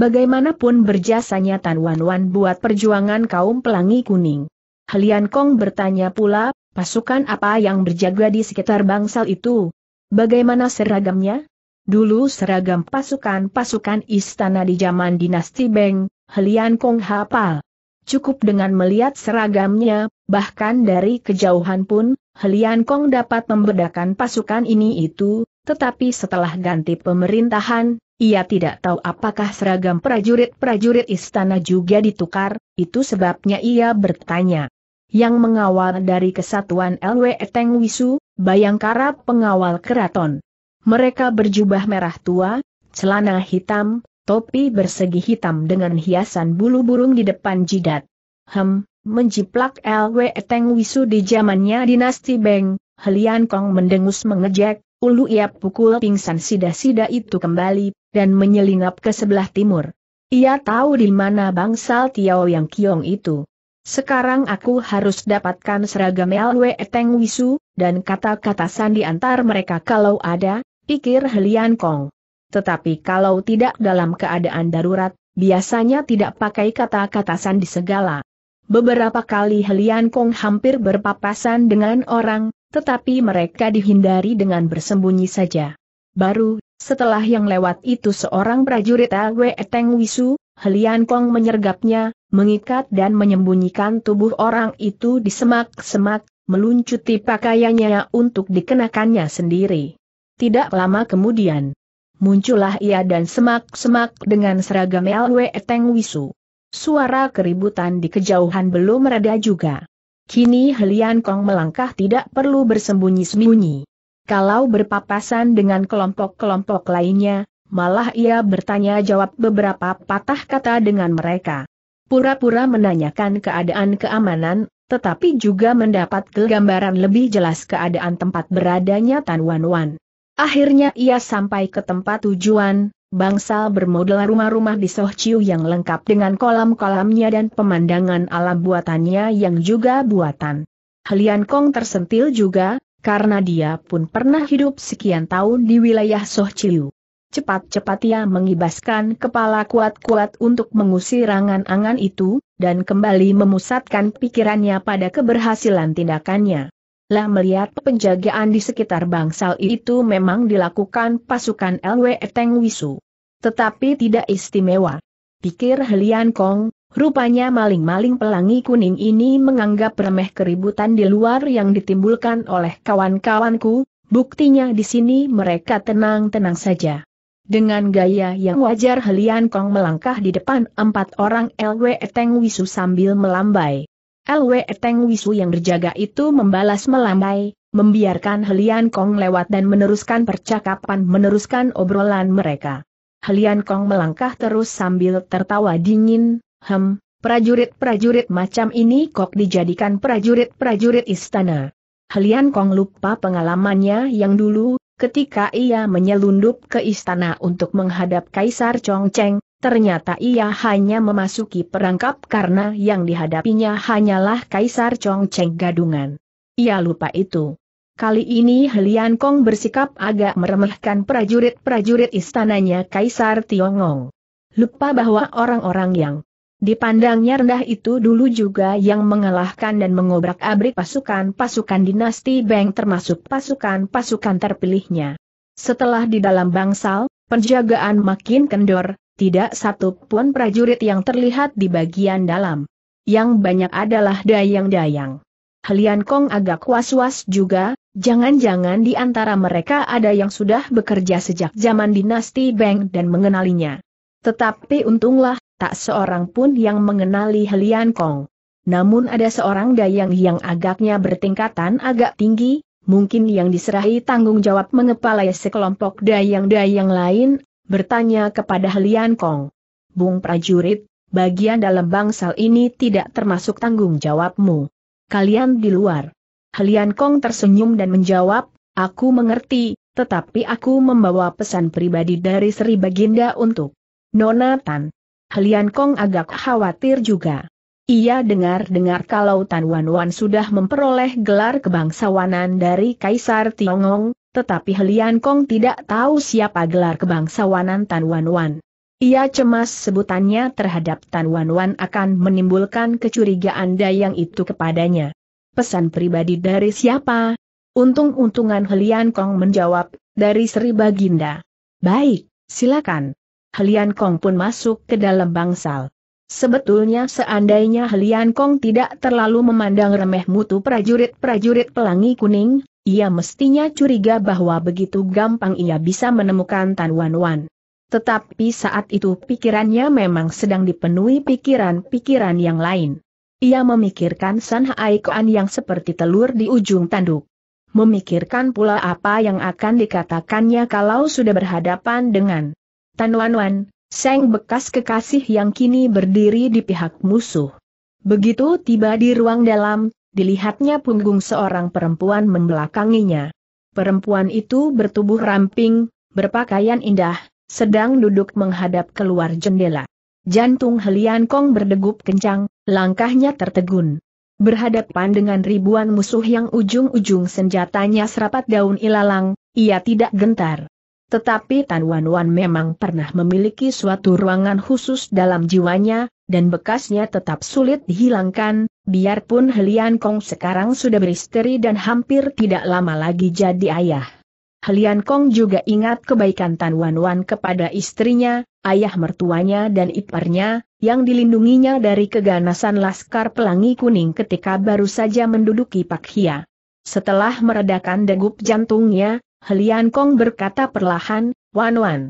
Bagaimanapun berjasanya Tan Wan Wan buat perjuangan kaum pelangi kuning. Helian Kong bertanya pula, Pasukan apa yang berjaga di sekitar bangsal itu? Bagaimana seragamnya? Dulu seragam pasukan-pasukan istana di zaman dinasti Beng, Helian Kong hafal. Cukup dengan melihat seragamnya, bahkan dari kejauhan pun, Helian Kong dapat membedakan pasukan ini itu, tetapi setelah ganti pemerintahan, ia tidak tahu apakah seragam prajurit-prajurit istana juga ditukar, itu sebabnya ia bertanya yang mengawal dari kesatuan LW Eteng Wisu, bayangkara pengawal keraton. Mereka berjubah merah tua, celana hitam, topi bersegi hitam dengan hiasan bulu burung di depan jidat. Hem, menjiplak LW Eteng Wisu di zamannya dinasti Beng, Helian Kong mendengus mengejek, ulu ia pukul pingsan sida-sida itu kembali, dan menyelinap ke sebelah timur. Ia tahu di mana bangsal Tiao yang Kiong itu. Sekarang aku harus dapatkan seragam LW Teng Wisu, dan kata-kata sandi antar mereka kalau ada, pikir Helian Kong. Tetapi kalau tidak dalam keadaan darurat, biasanya tidak pakai kata-kata sandi segala. Beberapa kali Helian Kong hampir berpapasan dengan orang, tetapi mereka dihindari dengan bersembunyi saja. Baru, setelah yang lewat itu seorang prajurit Awe Teng Wisu, Helian Kong menyergapnya, mengikat dan menyembunyikan tubuh orang itu di semak-semak, meluncuti pakaiannya untuk dikenakannya sendiri. Tidak lama kemudian, muncullah ia dan semak-semak dengan seragam LW Eteng Wisu. Suara keributan di kejauhan belum mereda juga. Kini Helian Kong melangkah tidak perlu bersembunyi-sembunyi. Kalau berpapasan dengan kelompok-kelompok lainnya, malah ia bertanya jawab beberapa patah kata dengan mereka pura-pura menanyakan keadaan keamanan, tetapi juga mendapat gambaran lebih jelas keadaan tempat beradanya Tan Wan Wan. Akhirnya ia sampai ke tempat tujuan, bangsal bermodel rumah-rumah di Soh Chiu yang lengkap dengan kolam-kolamnya dan pemandangan alam buatannya yang juga buatan. Helian Kong tersentil juga, karena dia pun pernah hidup sekian tahun di wilayah Soh Chiu cepat-cepat ia mengibaskan kepala kuat-kuat untuk mengusir angan-angan itu, dan kembali memusatkan pikirannya pada keberhasilan tindakannya. Lah melihat penjagaan di sekitar bangsal itu memang dilakukan pasukan LW Eteng Wisu. Tetapi tidak istimewa. Pikir Helian Kong, rupanya maling-maling pelangi kuning ini menganggap remeh keributan di luar yang ditimbulkan oleh kawan-kawanku, buktinya di sini mereka tenang-tenang saja. Dengan gaya yang wajar Helian Kong melangkah di depan empat orang Lwe Eteng Wisu sambil melambai. Lwe Eteng Wisu yang berjaga itu membalas melambai, membiarkan Helian Kong lewat dan meneruskan percakapan meneruskan obrolan mereka. Helian Kong melangkah terus sambil tertawa dingin, hem, prajurit-prajurit macam ini kok dijadikan prajurit-prajurit istana. Helian Kong lupa pengalamannya yang dulu, Ketika ia menyelundup ke istana untuk menghadap Kaisar Chongcheng, ternyata ia hanya memasuki perangkap karena yang dihadapinya hanyalah Kaisar Chongcheng gadungan. Ia lupa itu. Kali ini Helian Kong bersikap agak meremehkan prajurit-prajurit istananya Kaisar Tiongong. Lupa bahwa orang-orang yang Dipandangnya rendah itu dulu juga yang mengalahkan dan mengobrak-abrik pasukan-pasukan dinasti Beng termasuk pasukan-pasukan terpilihnya. Setelah di dalam bangsal, penjagaan makin kendor, tidak satu pun prajurit yang terlihat di bagian dalam. Yang banyak adalah dayang-dayang. Helian Kong agak was-was juga, jangan-jangan di antara mereka ada yang sudah bekerja sejak zaman dinasti Beng dan mengenalinya. Tetapi untunglah, tak seorang pun yang mengenali Helian Kong. Namun ada seorang dayang yang agaknya bertingkatan agak tinggi, mungkin yang diserahi tanggung jawab mengepalai sekelompok dayang-dayang lain, bertanya kepada Helian Kong. Bung prajurit, bagian dalam bangsal ini tidak termasuk tanggung jawabmu. Kalian di luar. Helian Kong tersenyum dan menjawab, aku mengerti, tetapi aku membawa pesan pribadi dari Sri Baginda untuk Nona Tan. Helian Kong agak khawatir juga. Ia dengar-dengar kalau Tan Wan Wan sudah memperoleh gelar kebangsawanan dari Kaisar Tiongong, tetapi Helian Kong tidak tahu siapa gelar kebangsawanan Tan Wan Wan. Ia cemas sebutannya terhadap Tan Wan Wan akan menimbulkan kecurigaan Dayang itu kepadanya. Pesan pribadi dari siapa? Untung-untungan Helian Kong menjawab, dari Sri Baginda. Baik, silakan, Helian Kong pun masuk ke dalam bangsal. Sebetulnya seandainya Helian Kong tidak terlalu memandang remeh mutu prajurit-prajurit pelangi kuning, ia mestinya curiga bahwa begitu gampang ia bisa menemukan Tan Wan Wan. Tetapi saat itu pikirannya memang sedang dipenuhi pikiran-pikiran yang lain. Ia memikirkan San Hai Kuan yang seperti telur di ujung tanduk. Memikirkan pula apa yang akan dikatakannya kalau sudah berhadapan dengan Wan Wan, Seng bekas kekasih yang kini berdiri di pihak musuh. Begitu tiba di ruang dalam, dilihatnya punggung seorang perempuan membelakanginya. Perempuan itu bertubuh ramping, berpakaian indah, sedang duduk menghadap keluar jendela. Jantung Helian Kong berdegup kencang, langkahnya tertegun. Berhadapan dengan ribuan musuh yang ujung-ujung senjatanya serapat daun ilalang, ia tidak gentar. Tetapi Tan Wan Wan memang pernah memiliki suatu ruangan khusus dalam jiwanya, dan bekasnya tetap sulit dihilangkan, biarpun Helian Kong sekarang sudah beristri dan hampir tidak lama lagi jadi ayah. Helian Kong juga ingat kebaikan Tan Wan Wan kepada istrinya, ayah mertuanya dan iparnya, yang dilindunginya dari keganasan Laskar Pelangi Kuning ketika baru saja menduduki Pak Hia. Setelah meredakan degup jantungnya, Helian Kong berkata perlahan, Wan Wan.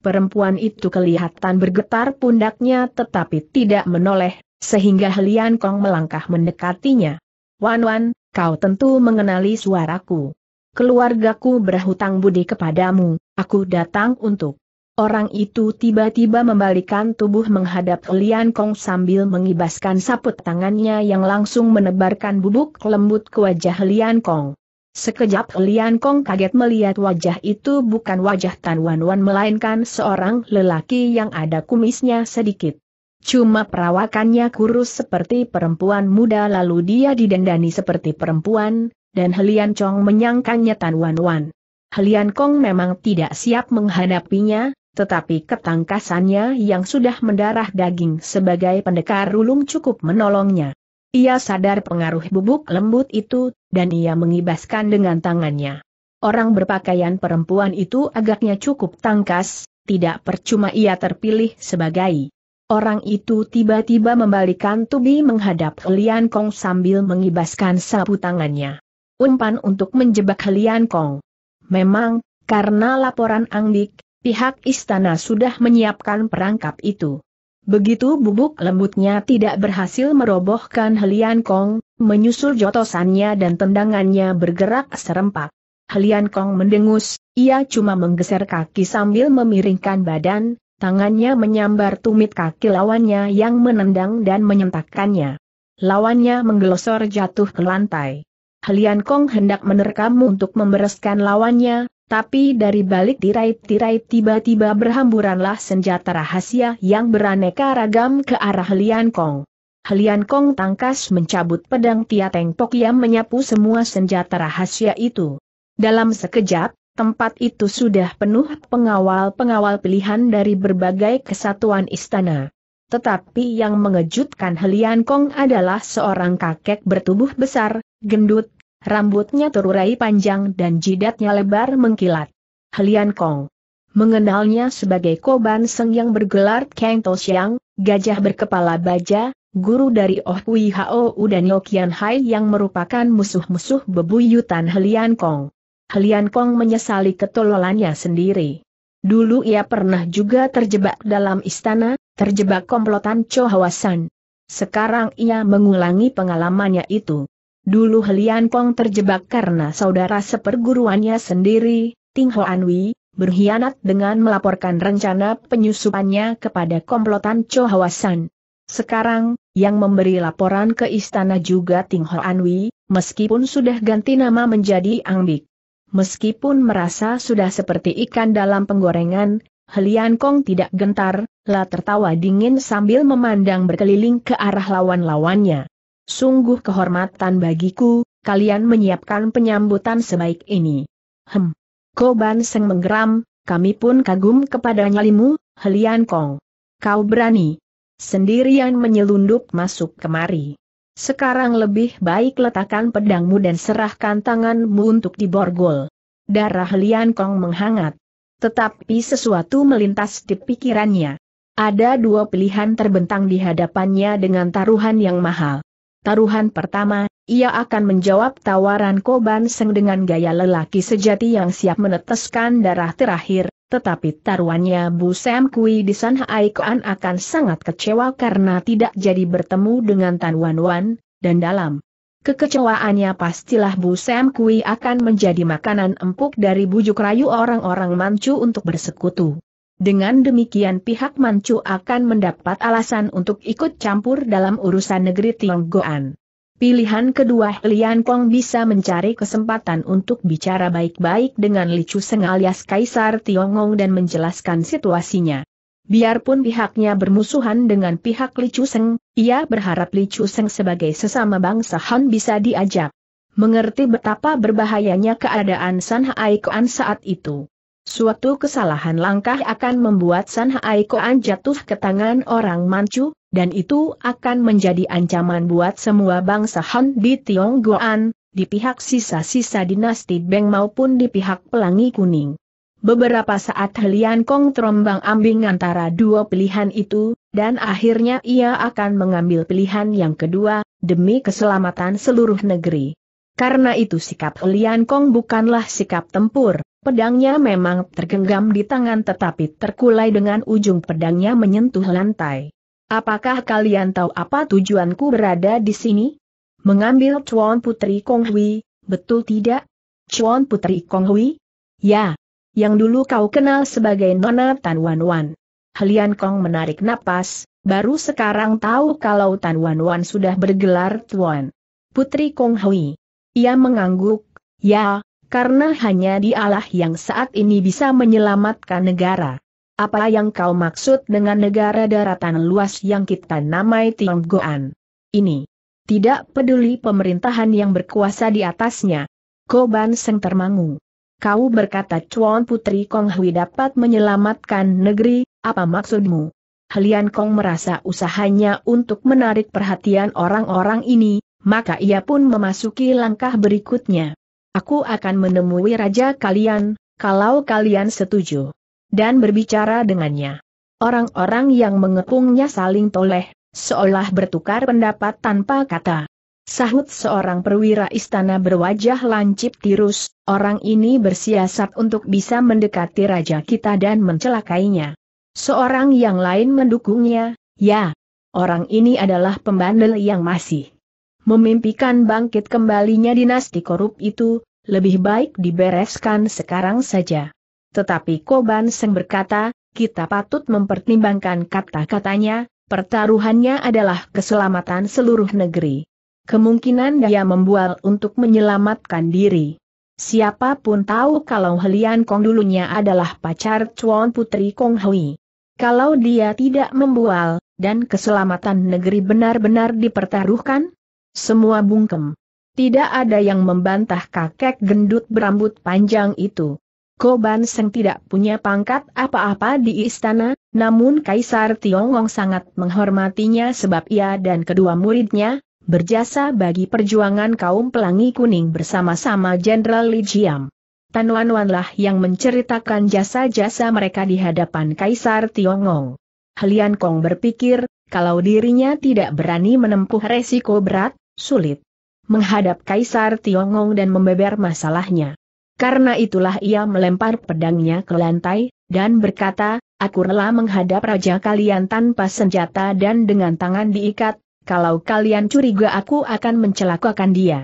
Perempuan itu kelihatan bergetar pundaknya tetapi tidak menoleh, sehingga Helian Kong melangkah mendekatinya. Wan Wan, kau tentu mengenali suaraku. Keluargaku berhutang budi kepadamu, aku datang untuk. Orang itu tiba-tiba membalikan tubuh menghadap Helian Kong sambil mengibaskan saput tangannya yang langsung menebarkan bubuk lembut ke wajah Helian Kong. Sekejap Lian Kong kaget melihat wajah itu bukan wajah Tan Wan Wan melainkan seorang lelaki yang ada kumisnya sedikit. Cuma perawakannya kurus seperti perempuan muda lalu dia didendani seperti perempuan, dan Helian Chong menyangkanya Tan Wan Wan. Helian Kong memang tidak siap menghadapinya, tetapi ketangkasannya yang sudah mendarah daging sebagai pendekar ulung cukup menolongnya. Ia sadar pengaruh bubuk lembut itu, dan ia mengibaskan dengan tangannya. Orang berpakaian perempuan itu agaknya cukup tangkas, tidak percuma ia terpilih sebagai. Orang itu tiba-tiba membalikan tubi menghadap Lian Kong sambil mengibaskan sapu tangannya. Umpan untuk menjebak Lian Kong. Memang, karena laporan Angdik, pihak istana sudah menyiapkan perangkap itu. Begitu bubuk lembutnya tidak berhasil merobohkan Helian Kong, menyusul jotosannya dan tendangannya bergerak serempak. Helian Kong mendengus, ia cuma menggeser kaki sambil memiringkan badan, tangannya menyambar tumit kaki lawannya yang menendang dan menyentakkannya. Lawannya menggelosor jatuh ke lantai. Helian Kong hendak menerkam untuk membereskan lawannya, tapi dari balik tirai-tirai tiba-tiba berhamburanlah senjata rahasia yang beraneka ragam ke arah Lian Kong. Lian Kong tangkas mencabut pedang Tia Teng Pok yang menyapu semua senjata rahasia itu. Dalam sekejap, tempat itu sudah penuh pengawal-pengawal pilihan dari berbagai kesatuan istana. Tetapi yang mengejutkan Helian Kong adalah seorang kakek bertubuh besar, gendut, rambutnya terurai panjang dan jidatnya lebar mengkilat. Helian Kong. Mengenalnya sebagai Koban Seng yang bergelar Kang Toshiang, gajah berkepala baja, guru dari Oh Kui Hao dan Yokian Hai yang merupakan musuh-musuh bebuyutan Helian Kong. Helian Kong menyesali ketololannya sendiri. Dulu ia pernah juga terjebak dalam istana, terjebak komplotan Cho Hwasan. Sekarang ia mengulangi pengalamannya itu. Dulu Helian Kong terjebak karena saudara seperguruannya sendiri, Ting Hoan Wei, berkhianat dengan melaporkan rencana penyusupannya kepada komplotan Cho Hwasan. Sekarang, yang memberi laporan ke istana juga Ting Hoan Wei, meskipun sudah ganti nama menjadi Ang Angbik. Meskipun merasa sudah seperti ikan dalam penggorengan, Helian Kong tidak gentar, lah tertawa dingin sambil memandang berkeliling ke arah lawan-lawannya. Sungguh kehormatan bagiku, kalian menyiapkan penyambutan sebaik ini. Hem. Koban Seng menggeram, kami pun kagum kepada nyalimu, Helian Kong. Kau berani. Sendirian menyelundup masuk kemari. Sekarang lebih baik letakkan pedangmu dan serahkan tanganmu untuk diborgol. Darah Helian Kong menghangat. Tetapi sesuatu melintas di pikirannya. Ada dua pilihan terbentang di hadapannya dengan taruhan yang mahal. Taruhan pertama, ia akan menjawab tawaran Koban Seng dengan gaya lelaki sejati yang siap meneteskan darah terakhir, tetapi taruhannya Bu Sam Kui di San Haikuan akan sangat kecewa karena tidak jadi bertemu dengan Tan Wan Wan, dan dalam kekecewaannya pastilah Bu Sam Kui akan menjadi makanan empuk dari bujuk rayu orang-orang mancu untuk bersekutu. Dengan demikian pihak Manchu akan mendapat alasan untuk ikut campur dalam urusan negeri Tionggoan. Pilihan kedua Lian Kong bisa mencari kesempatan untuk bicara baik-baik dengan Li Chuseng alias Kaisar Tiongong dan menjelaskan situasinya. Biarpun pihaknya bermusuhan dengan pihak Li Chuseng, ia berharap Li Chuseng sebagai sesama bangsa Han bisa diajak. Mengerti betapa berbahayanya keadaan San Haikuan saat itu. Suatu kesalahan langkah akan membuat San Hai Koan jatuh ke tangan orang Manchu, dan itu akan menjadi ancaman buat semua bangsa Han di Tionggoan, di pihak sisa-sisa dinasti Beng maupun di pihak Pelangi Kuning. Beberapa saat Helian Kong terombang ambing antara dua pilihan itu, dan akhirnya ia akan mengambil pilihan yang kedua, demi keselamatan seluruh negeri. Karena itu sikap Helian Kong bukanlah sikap tempur, Pedangnya memang tergenggam di tangan tetapi terkulai dengan ujung pedangnya menyentuh lantai. Apakah kalian tahu apa tujuanku berada di sini? Mengambil Chuan Putri Kong Hui, betul tidak? Chuan Putri Kong Hui? Ya, yang dulu kau kenal sebagai Nona Tan Wan Wan. Helian Kong menarik napas, baru sekarang tahu kalau Tan Wan Wan sudah bergelar Tuan. Putri Kong Hui. Ia mengangguk, ya, karena hanya dialah yang saat ini bisa menyelamatkan negara. Apa yang kau maksud dengan negara daratan luas yang kita namai Tionggoan? Ini. Tidak peduli pemerintahan yang berkuasa di atasnya. Koban Seng termangu. Kau berkata Chuan Putri Kong Hui dapat menyelamatkan negeri, apa maksudmu? Helian Kong merasa usahanya untuk menarik perhatian orang-orang ini, maka ia pun memasuki langkah berikutnya. Aku akan menemui raja kalian, kalau kalian setuju. Dan berbicara dengannya. Orang-orang yang mengepungnya saling toleh, seolah bertukar pendapat tanpa kata. Sahut seorang perwira istana berwajah lancip tirus, orang ini bersiasat untuk bisa mendekati raja kita dan mencelakainya. Seorang yang lain mendukungnya, ya. Orang ini adalah pembandel yang masih memimpikan bangkit kembalinya dinasti korup itu, lebih baik dibereskan sekarang saja. Tetapi Koban Seng berkata, kita patut mempertimbangkan kata-katanya, pertaruhannya adalah keselamatan seluruh negeri. Kemungkinan dia membual untuk menyelamatkan diri. Siapapun tahu kalau Helian Kong dulunya adalah pacar Chuan Putri Kong Hui. Kalau dia tidak membual, dan keselamatan negeri benar-benar dipertaruhkan, semua bungkem. Tidak ada yang membantah kakek gendut berambut panjang itu. Koban Seng tidak punya pangkat apa-apa di istana, namun Kaisar Tiongong sangat menghormatinya sebab ia dan kedua muridnya, berjasa bagi perjuangan kaum pelangi kuning bersama-sama Jenderal Li Jiam. Tan Wan Wanlah yang menceritakan jasa-jasa mereka di hadapan Kaisar Tiongong. Helian Kong berpikir, kalau dirinya tidak berani menempuh resiko berat, sulit menghadap Kaisar Tiongong dan membeber masalahnya. Karena itulah ia melempar pedangnya ke lantai, dan berkata, Aku rela menghadap raja kalian tanpa senjata dan dengan tangan diikat, kalau kalian curiga aku akan mencelakakan dia.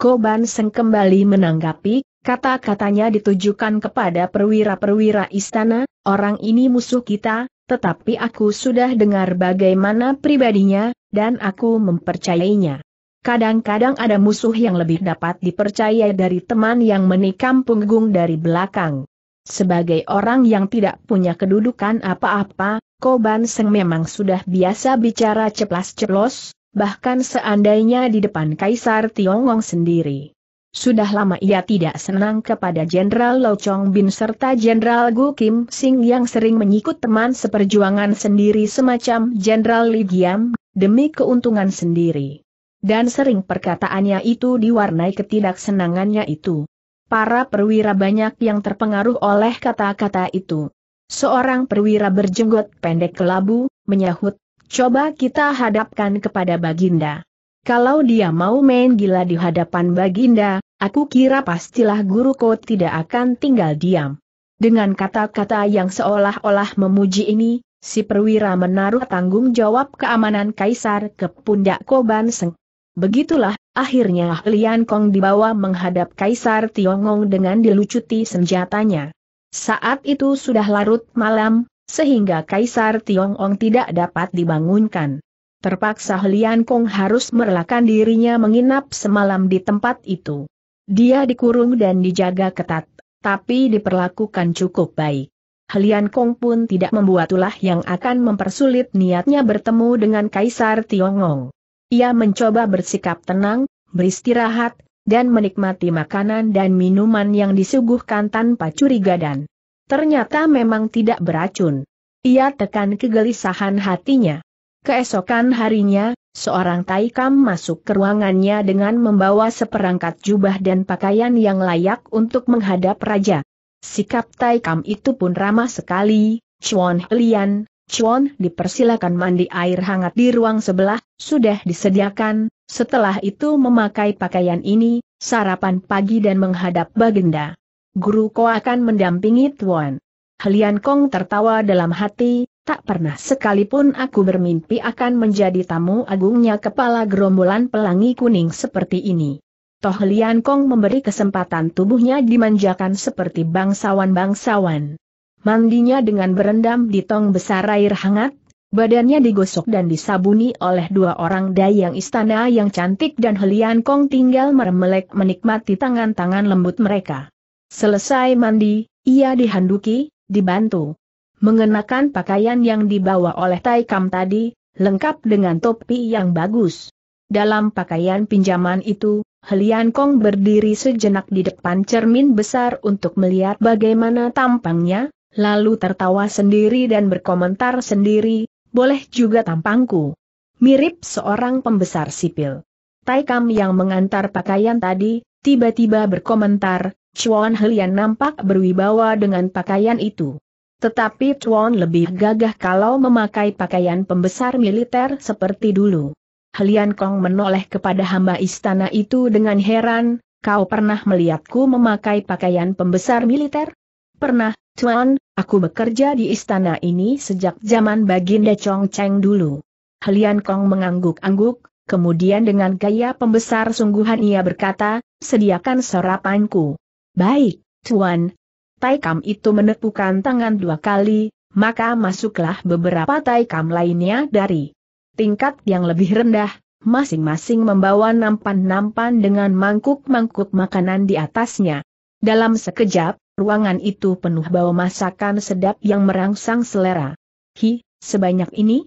Koban Seng kembali menanggapi, kata-katanya ditujukan kepada perwira-perwira istana, orang ini musuh kita, tetapi aku sudah dengar bagaimana pribadinya, dan aku mempercayainya. Kadang-kadang ada musuh yang lebih dapat dipercaya dari teman yang menikam punggung dari belakang. Sebagai orang yang tidak punya kedudukan apa-apa, Koban Seng memang sudah biasa bicara ceplas-ceplos, bahkan seandainya di depan Kaisar Tiongong sendiri. Sudah lama ia tidak senang kepada Jenderal Lo Chong Bin serta Jenderal Gu Kim Sing yang sering menyikut teman seperjuangan sendiri semacam Jenderal Li Giam, demi keuntungan sendiri. Dan sering perkataannya itu diwarnai ketidaksenangannya itu. Para perwira banyak yang terpengaruh oleh kata-kata itu. Seorang perwira berjenggot pendek kelabu, menyahut, coba kita hadapkan kepada Baginda. Kalau dia mau main gila di hadapan Baginda, Aku kira pastilah guru guruku tidak akan tinggal diam. Dengan kata-kata yang seolah-olah memuji ini, si perwira menaruh tanggung jawab keamanan kaisar ke pundak Koban Seng. Begitulah, akhirnya Lian Kong dibawa menghadap kaisar Tiongong dengan dilucuti senjatanya. Saat itu sudah larut malam, sehingga kaisar Tiongong tidak dapat dibangunkan. Terpaksa Lian Kong harus merelakan dirinya menginap semalam di tempat itu. Dia dikurung dan dijaga ketat, tapi diperlakukan cukup baik. Helian Kong pun tidak membuat ulah yang akan mempersulit niatnya bertemu dengan Kaisar Tiongong. Ia mencoba bersikap tenang, beristirahat, dan menikmati makanan dan minuman yang disuguhkan tanpa curiga dan ternyata memang tidak beracun. Ia tekan kegelisahan hatinya. Keesokan harinya, Seorang Taikam masuk ke ruangannya dengan membawa seperangkat jubah dan pakaian yang layak untuk menghadap raja. Sikap Taikam itu pun ramah sekali, Chuan Helian, Chuan dipersilakan mandi air hangat di ruang sebelah, sudah disediakan, setelah itu memakai pakaian ini, sarapan pagi dan menghadap Baginda. Guru Ko akan mendampingi Tuan. Helian Kong tertawa dalam hati, Tak pernah sekalipun aku bermimpi akan menjadi tamu agungnya kepala gerombolan pelangi kuning seperti ini. Toh Lian Kong memberi kesempatan tubuhnya dimanjakan seperti bangsawan-bangsawan. Mandinya dengan berendam di tong besar air hangat, badannya digosok dan disabuni oleh dua orang dayang istana yang cantik dan Helian Kong tinggal meremelek menikmati tangan-tangan lembut mereka. Selesai mandi, ia dihanduki, dibantu mengenakan pakaian yang dibawa oleh Taikam tadi, lengkap dengan topi yang bagus. Dalam pakaian pinjaman itu, Helian Kong berdiri sejenak di depan cermin besar untuk melihat bagaimana tampangnya, lalu tertawa sendiri dan berkomentar sendiri, boleh juga tampangku. Mirip seorang pembesar sipil. Taikam yang mengantar pakaian tadi, tiba-tiba berkomentar, Chuan Helian nampak berwibawa dengan pakaian itu. Tetapi Chuan lebih gagah kalau memakai pakaian pembesar militer seperti dulu. Helian Kong menoleh kepada hamba istana itu dengan heran, kau pernah melihatku memakai pakaian pembesar militer? Pernah, Tuan, aku bekerja di istana ini sejak zaman Baginda Chong Cheng dulu. Helian Kong mengangguk-angguk, kemudian dengan gaya pembesar sungguhan ia berkata, sediakan sarapanku. Baik, Tuan, Taikam itu menepukan tangan dua kali, maka masuklah beberapa taikam lainnya dari tingkat yang lebih rendah, masing-masing membawa nampan-nampan dengan mangkuk-mangkuk makanan di atasnya. Dalam sekejap, ruangan itu penuh bau masakan sedap yang merangsang selera. Hi, sebanyak ini?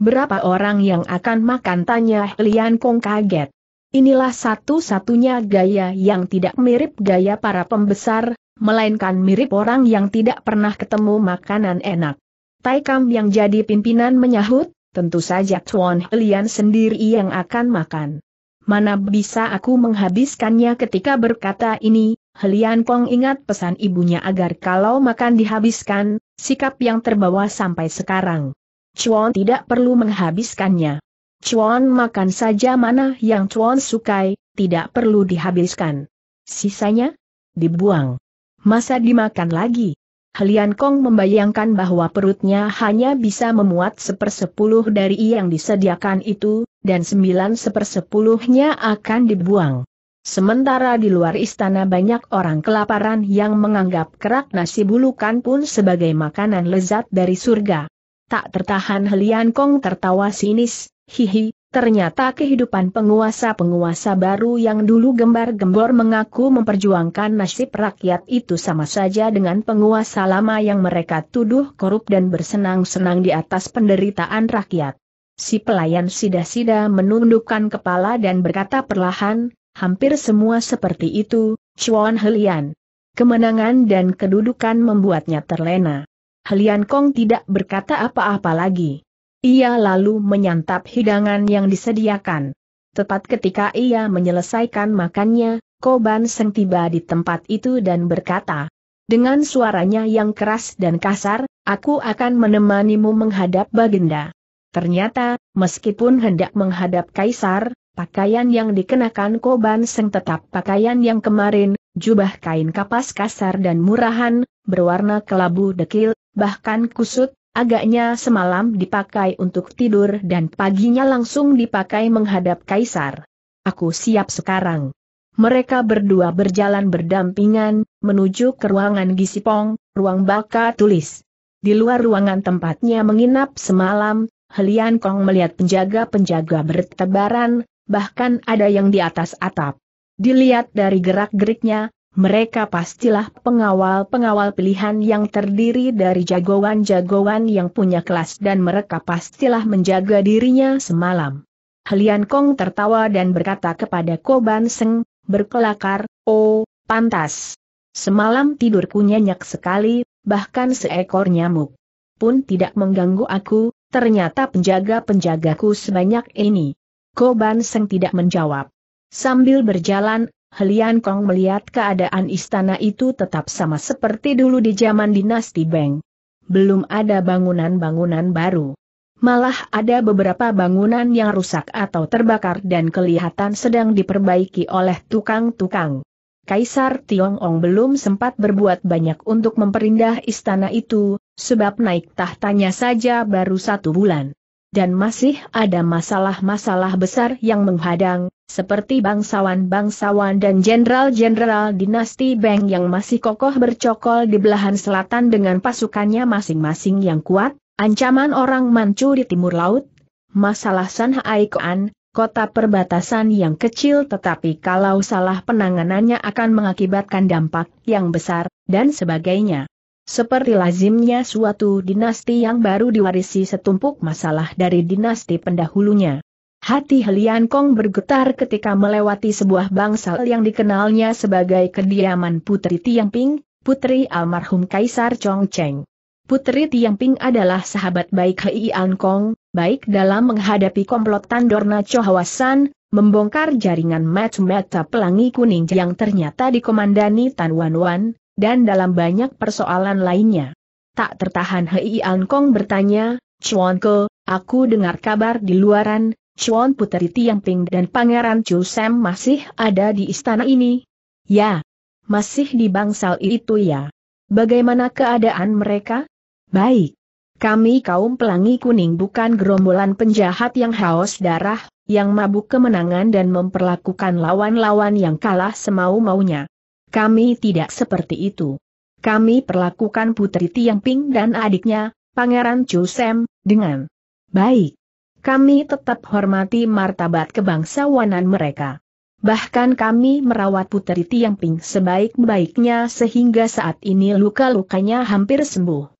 Berapa orang yang akan makan tanya Lian Kong kaget. Inilah satu-satunya gaya yang tidak mirip gaya para pembesar, melainkan mirip orang yang tidak pernah ketemu makanan enak. Taikam yang jadi pimpinan menyahut, tentu saja Chuan Helian sendiri yang akan makan. Mana bisa aku menghabiskannya ketika berkata ini, Helian Kong ingat pesan ibunya agar kalau makan dihabiskan, sikap yang terbawa sampai sekarang. Chuan tidak perlu menghabiskannya. Chuan makan saja mana yang Chuan sukai, tidak perlu dihabiskan. Sisanya? Dibuang. Masa dimakan lagi? Helian Kong membayangkan bahwa perutnya hanya bisa memuat sepersepuluh dari yang disediakan itu, dan sembilan sepersepuluhnya akan dibuang. Sementara di luar istana banyak orang kelaparan yang menganggap kerak nasi bulukan pun sebagai makanan lezat dari surga. Tak tertahan Helian Kong tertawa sinis, hihi, Ternyata kehidupan penguasa-penguasa baru yang dulu gembar-gembor mengaku memperjuangkan nasib rakyat itu sama saja dengan penguasa lama yang mereka tuduh korup dan bersenang-senang di atas penderitaan rakyat. Si pelayan sida-sida menundukkan kepala dan berkata perlahan, hampir semua seperti itu, Chuan Helian. Kemenangan dan kedudukan membuatnya terlena. Helian Kong tidak berkata apa-apa lagi. Ia lalu menyantap hidangan yang disediakan. Tepat ketika ia menyelesaikan makannya, Koban Seng tiba di tempat itu dan berkata, dengan suaranya yang keras dan kasar, aku akan menemanimu menghadap Baginda. Ternyata, meskipun hendak menghadap Kaisar, pakaian yang dikenakan Koban Seng tetap pakaian yang kemarin, jubah kain kapas kasar dan murahan, berwarna kelabu dekil, bahkan kusut, Agaknya semalam dipakai untuk tidur dan paginya langsung dipakai menghadap kaisar. Aku siap sekarang. Mereka berdua berjalan berdampingan, menuju ke ruangan Gisipong, ruang baka tulis. Di luar ruangan tempatnya menginap semalam, Helian Kong melihat penjaga-penjaga bertebaran, bahkan ada yang di atas atap. Dilihat dari gerak-geriknya, mereka pastilah pengawal-pengawal pilihan yang terdiri dari jagoan-jagoan yang punya kelas dan mereka pastilah menjaga dirinya semalam. Helian Kong tertawa dan berkata kepada Koban Seng, berkelakar, oh, pantas. Semalam tidurku nyenyak sekali, bahkan seekor nyamuk pun tidak mengganggu aku, ternyata penjaga-penjagaku sebanyak ini. Koban Seng tidak menjawab. Sambil berjalan Helian Kong melihat keadaan istana itu tetap sama seperti dulu di zaman dinasti Beng. Belum ada bangunan-bangunan baru. Malah ada beberapa bangunan yang rusak atau terbakar dan kelihatan sedang diperbaiki oleh tukang-tukang. Kaisar Tiongong belum sempat berbuat banyak untuk memperindah istana itu, sebab naik tahtanya saja baru satu bulan dan masih ada masalah-masalah besar yang menghadang, seperti bangsawan-bangsawan dan jenderal-jenderal dinasti Beng yang masih kokoh bercokol di belahan selatan dengan pasukannya masing-masing yang kuat, ancaman orang Manchu di timur laut, masalah Sanhai Koan, kota perbatasan yang kecil tetapi kalau salah penanganannya akan mengakibatkan dampak yang besar, dan sebagainya. Seperti lazimnya suatu dinasti yang baru diwarisi setumpuk masalah dari dinasti pendahulunya. Hati Helian Kong bergetar ketika melewati sebuah bangsal yang dikenalnya sebagai kediaman Putri Tiangping, Putri almarhum Kaisar Chong Cheng. Putri Tiangping adalah sahabat baik Heian Kong, baik dalam menghadapi komplotan Dorna Chohawasan, membongkar jaringan match-match pelangi kuning yang ternyata dikomandani Tan Wan Wan, dan dalam banyak persoalan lainnya. Tak tertahan Hei An Kong bertanya, Chuan Ke, aku dengar kabar di luaran, Chuan Puteri Tiang Ping dan Pangeran Chu Sam masih ada di istana ini? Ya. Masih di bangsal itu ya. Bagaimana keadaan mereka? Baik. Kami kaum pelangi kuning bukan gerombolan penjahat yang haus darah, yang mabuk kemenangan dan memperlakukan lawan-lawan yang kalah semau-maunya. Kami tidak seperti itu. Kami perlakukan Putri Tiang Ping dan adiknya, Pangeran Chu Sam, dengan baik. Kami tetap hormati martabat kebangsawanan mereka. Bahkan kami merawat Putri Tiang Ping sebaik-baiknya sehingga saat ini luka-lukanya hampir sembuh.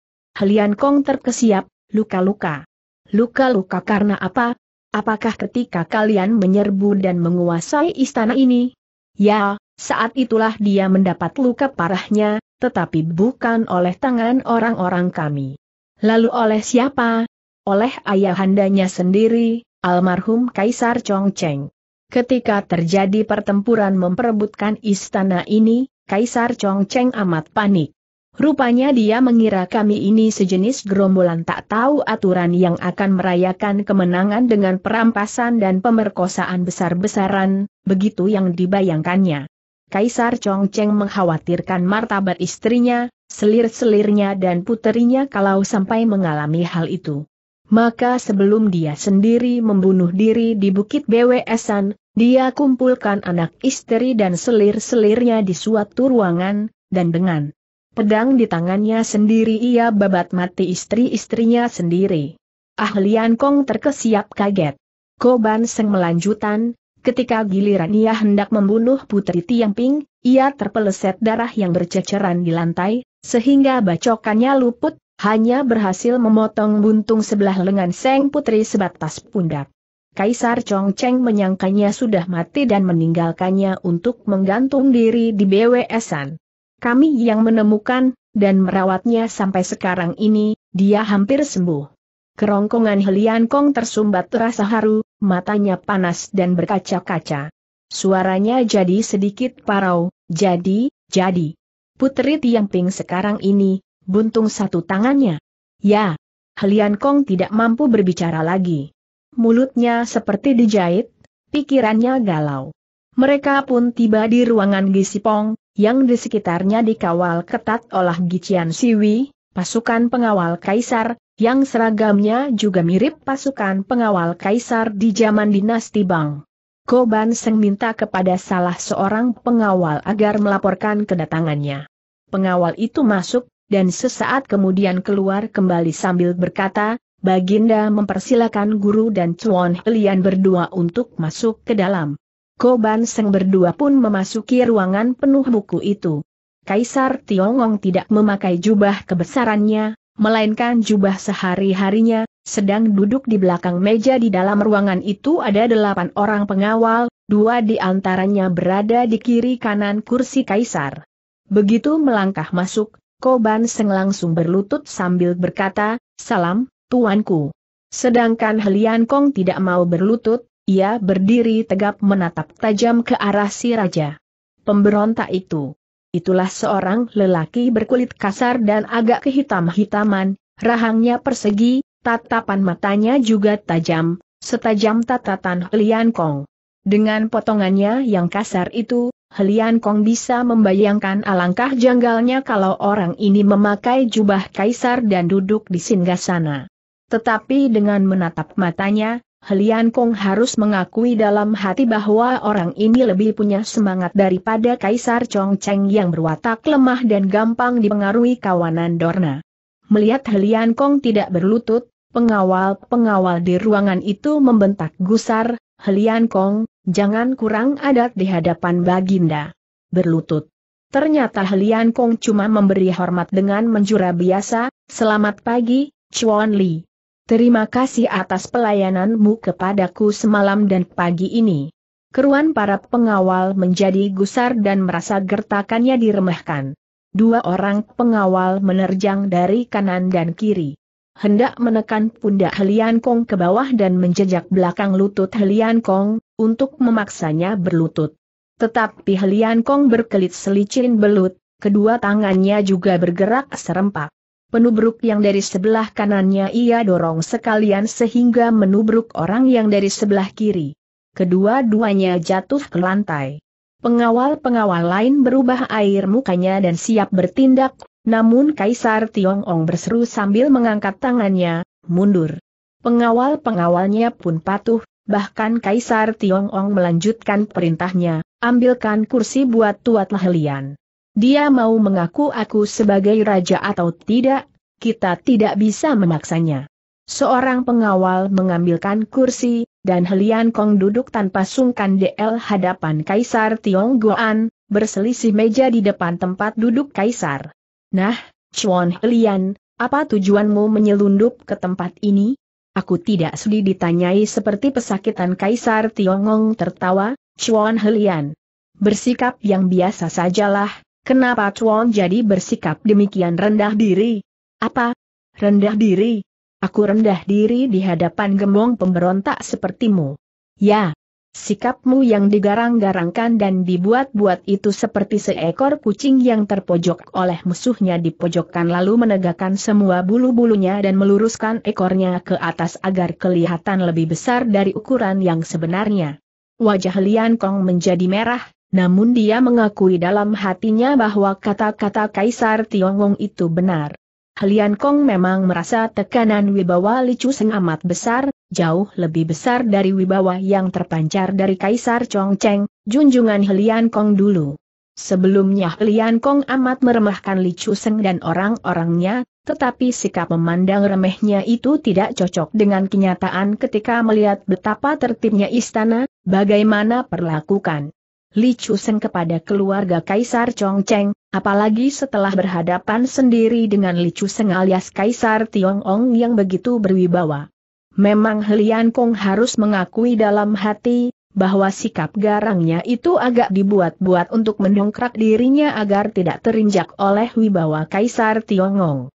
Helian Kong terkesiap, luka-luka. Luka-luka karena apa? Apakah ketika kalian menyerbu dan menguasai istana ini? Ya, saat itulah dia mendapat luka parahnya, tetapi bukan oleh tangan orang-orang kami. Lalu oleh siapa? Oleh ayahandanya sendiri, almarhum Kaisar Chongcheng. Ketika terjadi pertempuran memperebutkan istana ini, Kaisar Chongcheng amat panik. Rupanya dia mengira kami ini sejenis gerombolan tak tahu aturan yang akan merayakan kemenangan dengan perampasan dan pemerkosaan besar-besaran, begitu yang dibayangkannya. Kaisar Chongcheng mengkhawatirkan martabat istrinya, selir-selirnya dan puterinya kalau sampai mengalami hal itu. Maka sebelum dia sendiri membunuh diri di Bukit Bwesan, dia kumpulkan anak istri dan selir-selirnya di suatu ruangan, dan dengan pedang di tangannya sendiri ia babat mati istri-istrinya sendiri. Ahlian Kong terkesiap kaget. Koban Seng melanjutan, Ketika giliran ia hendak membunuh Putri Tiangping, ia terpeleset darah yang berceceran di lantai, sehingga bacokannya luput, hanya berhasil memotong buntung sebelah lengan Seng Putri sebatas pundak. Kaisar Chongcheng menyangkanya sudah mati dan meninggalkannya untuk menggantung diri di BWS-an. Kami yang menemukan, dan merawatnya sampai sekarang ini, dia hampir sembuh. Kerongkongan Helian Kong tersumbat terasa haru, matanya panas dan berkaca-kaca. Suaranya jadi sedikit parau, jadi, jadi. Putri Tiamping sekarang ini, buntung satu tangannya. Ya, Helian Kong tidak mampu berbicara lagi. Mulutnya seperti dijahit, pikirannya galau. Mereka pun tiba di ruangan Gisipong, yang di sekitarnya dikawal ketat oleh Gician Siwi, Pasukan pengawal kaisar, yang seragamnya juga mirip pasukan pengawal kaisar di zaman dinasti Bang. Koban Seng minta kepada salah seorang pengawal agar melaporkan kedatangannya. Pengawal itu masuk, dan sesaat kemudian keluar kembali sambil berkata, Baginda mempersilakan guru dan Chuan Helian berdua untuk masuk ke dalam. Koban Seng berdua pun memasuki ruangan penuh buku itu. Kaisar Tiongong tidak memakai jubah kebesarannya, melainkan jubah sehari-harinya, sedang duduk di belakang meja di dalam ruangan itu ada delapan orang pengawal, dua di antaranya berada di kiri kanan kursi Kaisar. Begitu melangkah masuk, Koban Seng langsung berlutut sambil berkata, Salam, Tuanku. Sedangkan Helian Kong tidak mau berlutut, ia berdiri tegap menatap tajam ke arah si raja. Pemberontak itu. Itulah seorang lelaki berkulit kasar dan agak kehitam-hitaman, rahangnya persegi, tatapan matanya juga tajam, setajam tatatan Helian Kong. Dengan potongannya yang kasar itu, Helian Kong bisa membayangkan alangkah janggalnya kalau orang ini memakai jubah kaisar dan duduk di singgasana. Tetapi dengan menatap matanya, Helian Kong harus mengakui dalam hati bahwa orang ini lebih punya semangat daripada Kaisar Chong Cheng yang berwatak lemah dan gampang dipengaruhi kawanan Dorna. Melihat Helian Kong tidak berlutut, Pengawal-pengawal di ruangan itu membentak gusar, Helian Kong, jangan kurang adat di hadapan Baginda. Berlutut. Ternyata Helian Kong cuma memberi hormat dengan menjura biasa, selamat pagi, Chuan Li. Terima kasih atas pelayananmu kepadaku semalam dan pagi ini. Keruan para pengawal menjadi gusar dan merasa gertakannya diremehkan. Dua orang pengawal menerjang dari kanan dan kiri. Hendak menekan pundak Helian Kong ke bawah dan menjejak belakang lutut Helian Kong, untuk memaksanya berlutut. Tetapi Helian Kong berkelit selicin belut, kedua tangannya juga bergerak serempak penubruk yang dari sebelah kanannya ia dorong sekalian sehingga menubruk orang yang dari sebelah kiri. Kedua-duanya jatuh ke lantai. Pengawal-pengawal lain berubah air mukanya dan siap bertindak, namun Kaisar Tiongong berseru sambil mengangkat tangannya, mundur. Pengawal-pengawalnya pun patuh, bahkan Kaisar Tiongong melanjutkan perintahnya, ambilkan kursi buat Tuat lian. Dia mau mengaku aku sebagai raja atau tidak, kita tidak bisa memaksanya. Seorang pengawal mengambilkan kursi, dan Helian Kong duduk tanpa sungkan DL hadapan Kaisar Tionggoan, berselisih meja di depan tempat duduk Kaisar. Nah, Chuan Helian, apa tujuanmu menyelundup ke tempat ini? Aku tidak sudi ditanyai seperti pesakitan Kaisar Tiongong tertawa, Chuan Helian. Bersikap yang biasa sajalah, Kenapa Chuan jadi bersikap demikian rendah diri? Apa? Rendah diri? Aku rendah diri di hadapan gembong pemberontak sepertimu. Ya. Sikapmu yang digarang-garangkan dan dibuat-buat itu seperti seekor kucing yang terpojok oleh musuhnya di pojokan lalu menegakkan semua bulu-bulunya dan meluruskan ekornya ke atas agar kelihatan lebih besar dari ukuran yang sebenarnya. Wajah Lian Kong menjadi merah, namun dia mengakui dalam hatinya bahwa kata-kata Kaisar Tiongong itu benar. Helian Kong memang merasa tekanan wibawa Licu Seng amat besar, jauh lebih besar dari wibawa yang terpancar dari Kaisar Chongcheng, junjungan Helian Kong dulu. Sebelumnya Helian Kong amat meremahkan Licu Seng dan orang-orangnya, tetapi sikap memandang remehnya itu tidak cocok dengan kenyataan ketika melihat betapa tertibnya istana, bagaimana perlakukan Li Chusen kepada keluarga Kaisar Chong Cheng, apalagi setelah berhadapan sendiri dengan Li Chusen alias Kaisar Ong yang begitu berwibawa. Memang Helian Kong harus mengakui dalam hati, bahwa sikap garangnya itu agak dibuat-buat untuk mendongkrak dirinya agar tidak terinjak oleh wibawa Kaisar Ong.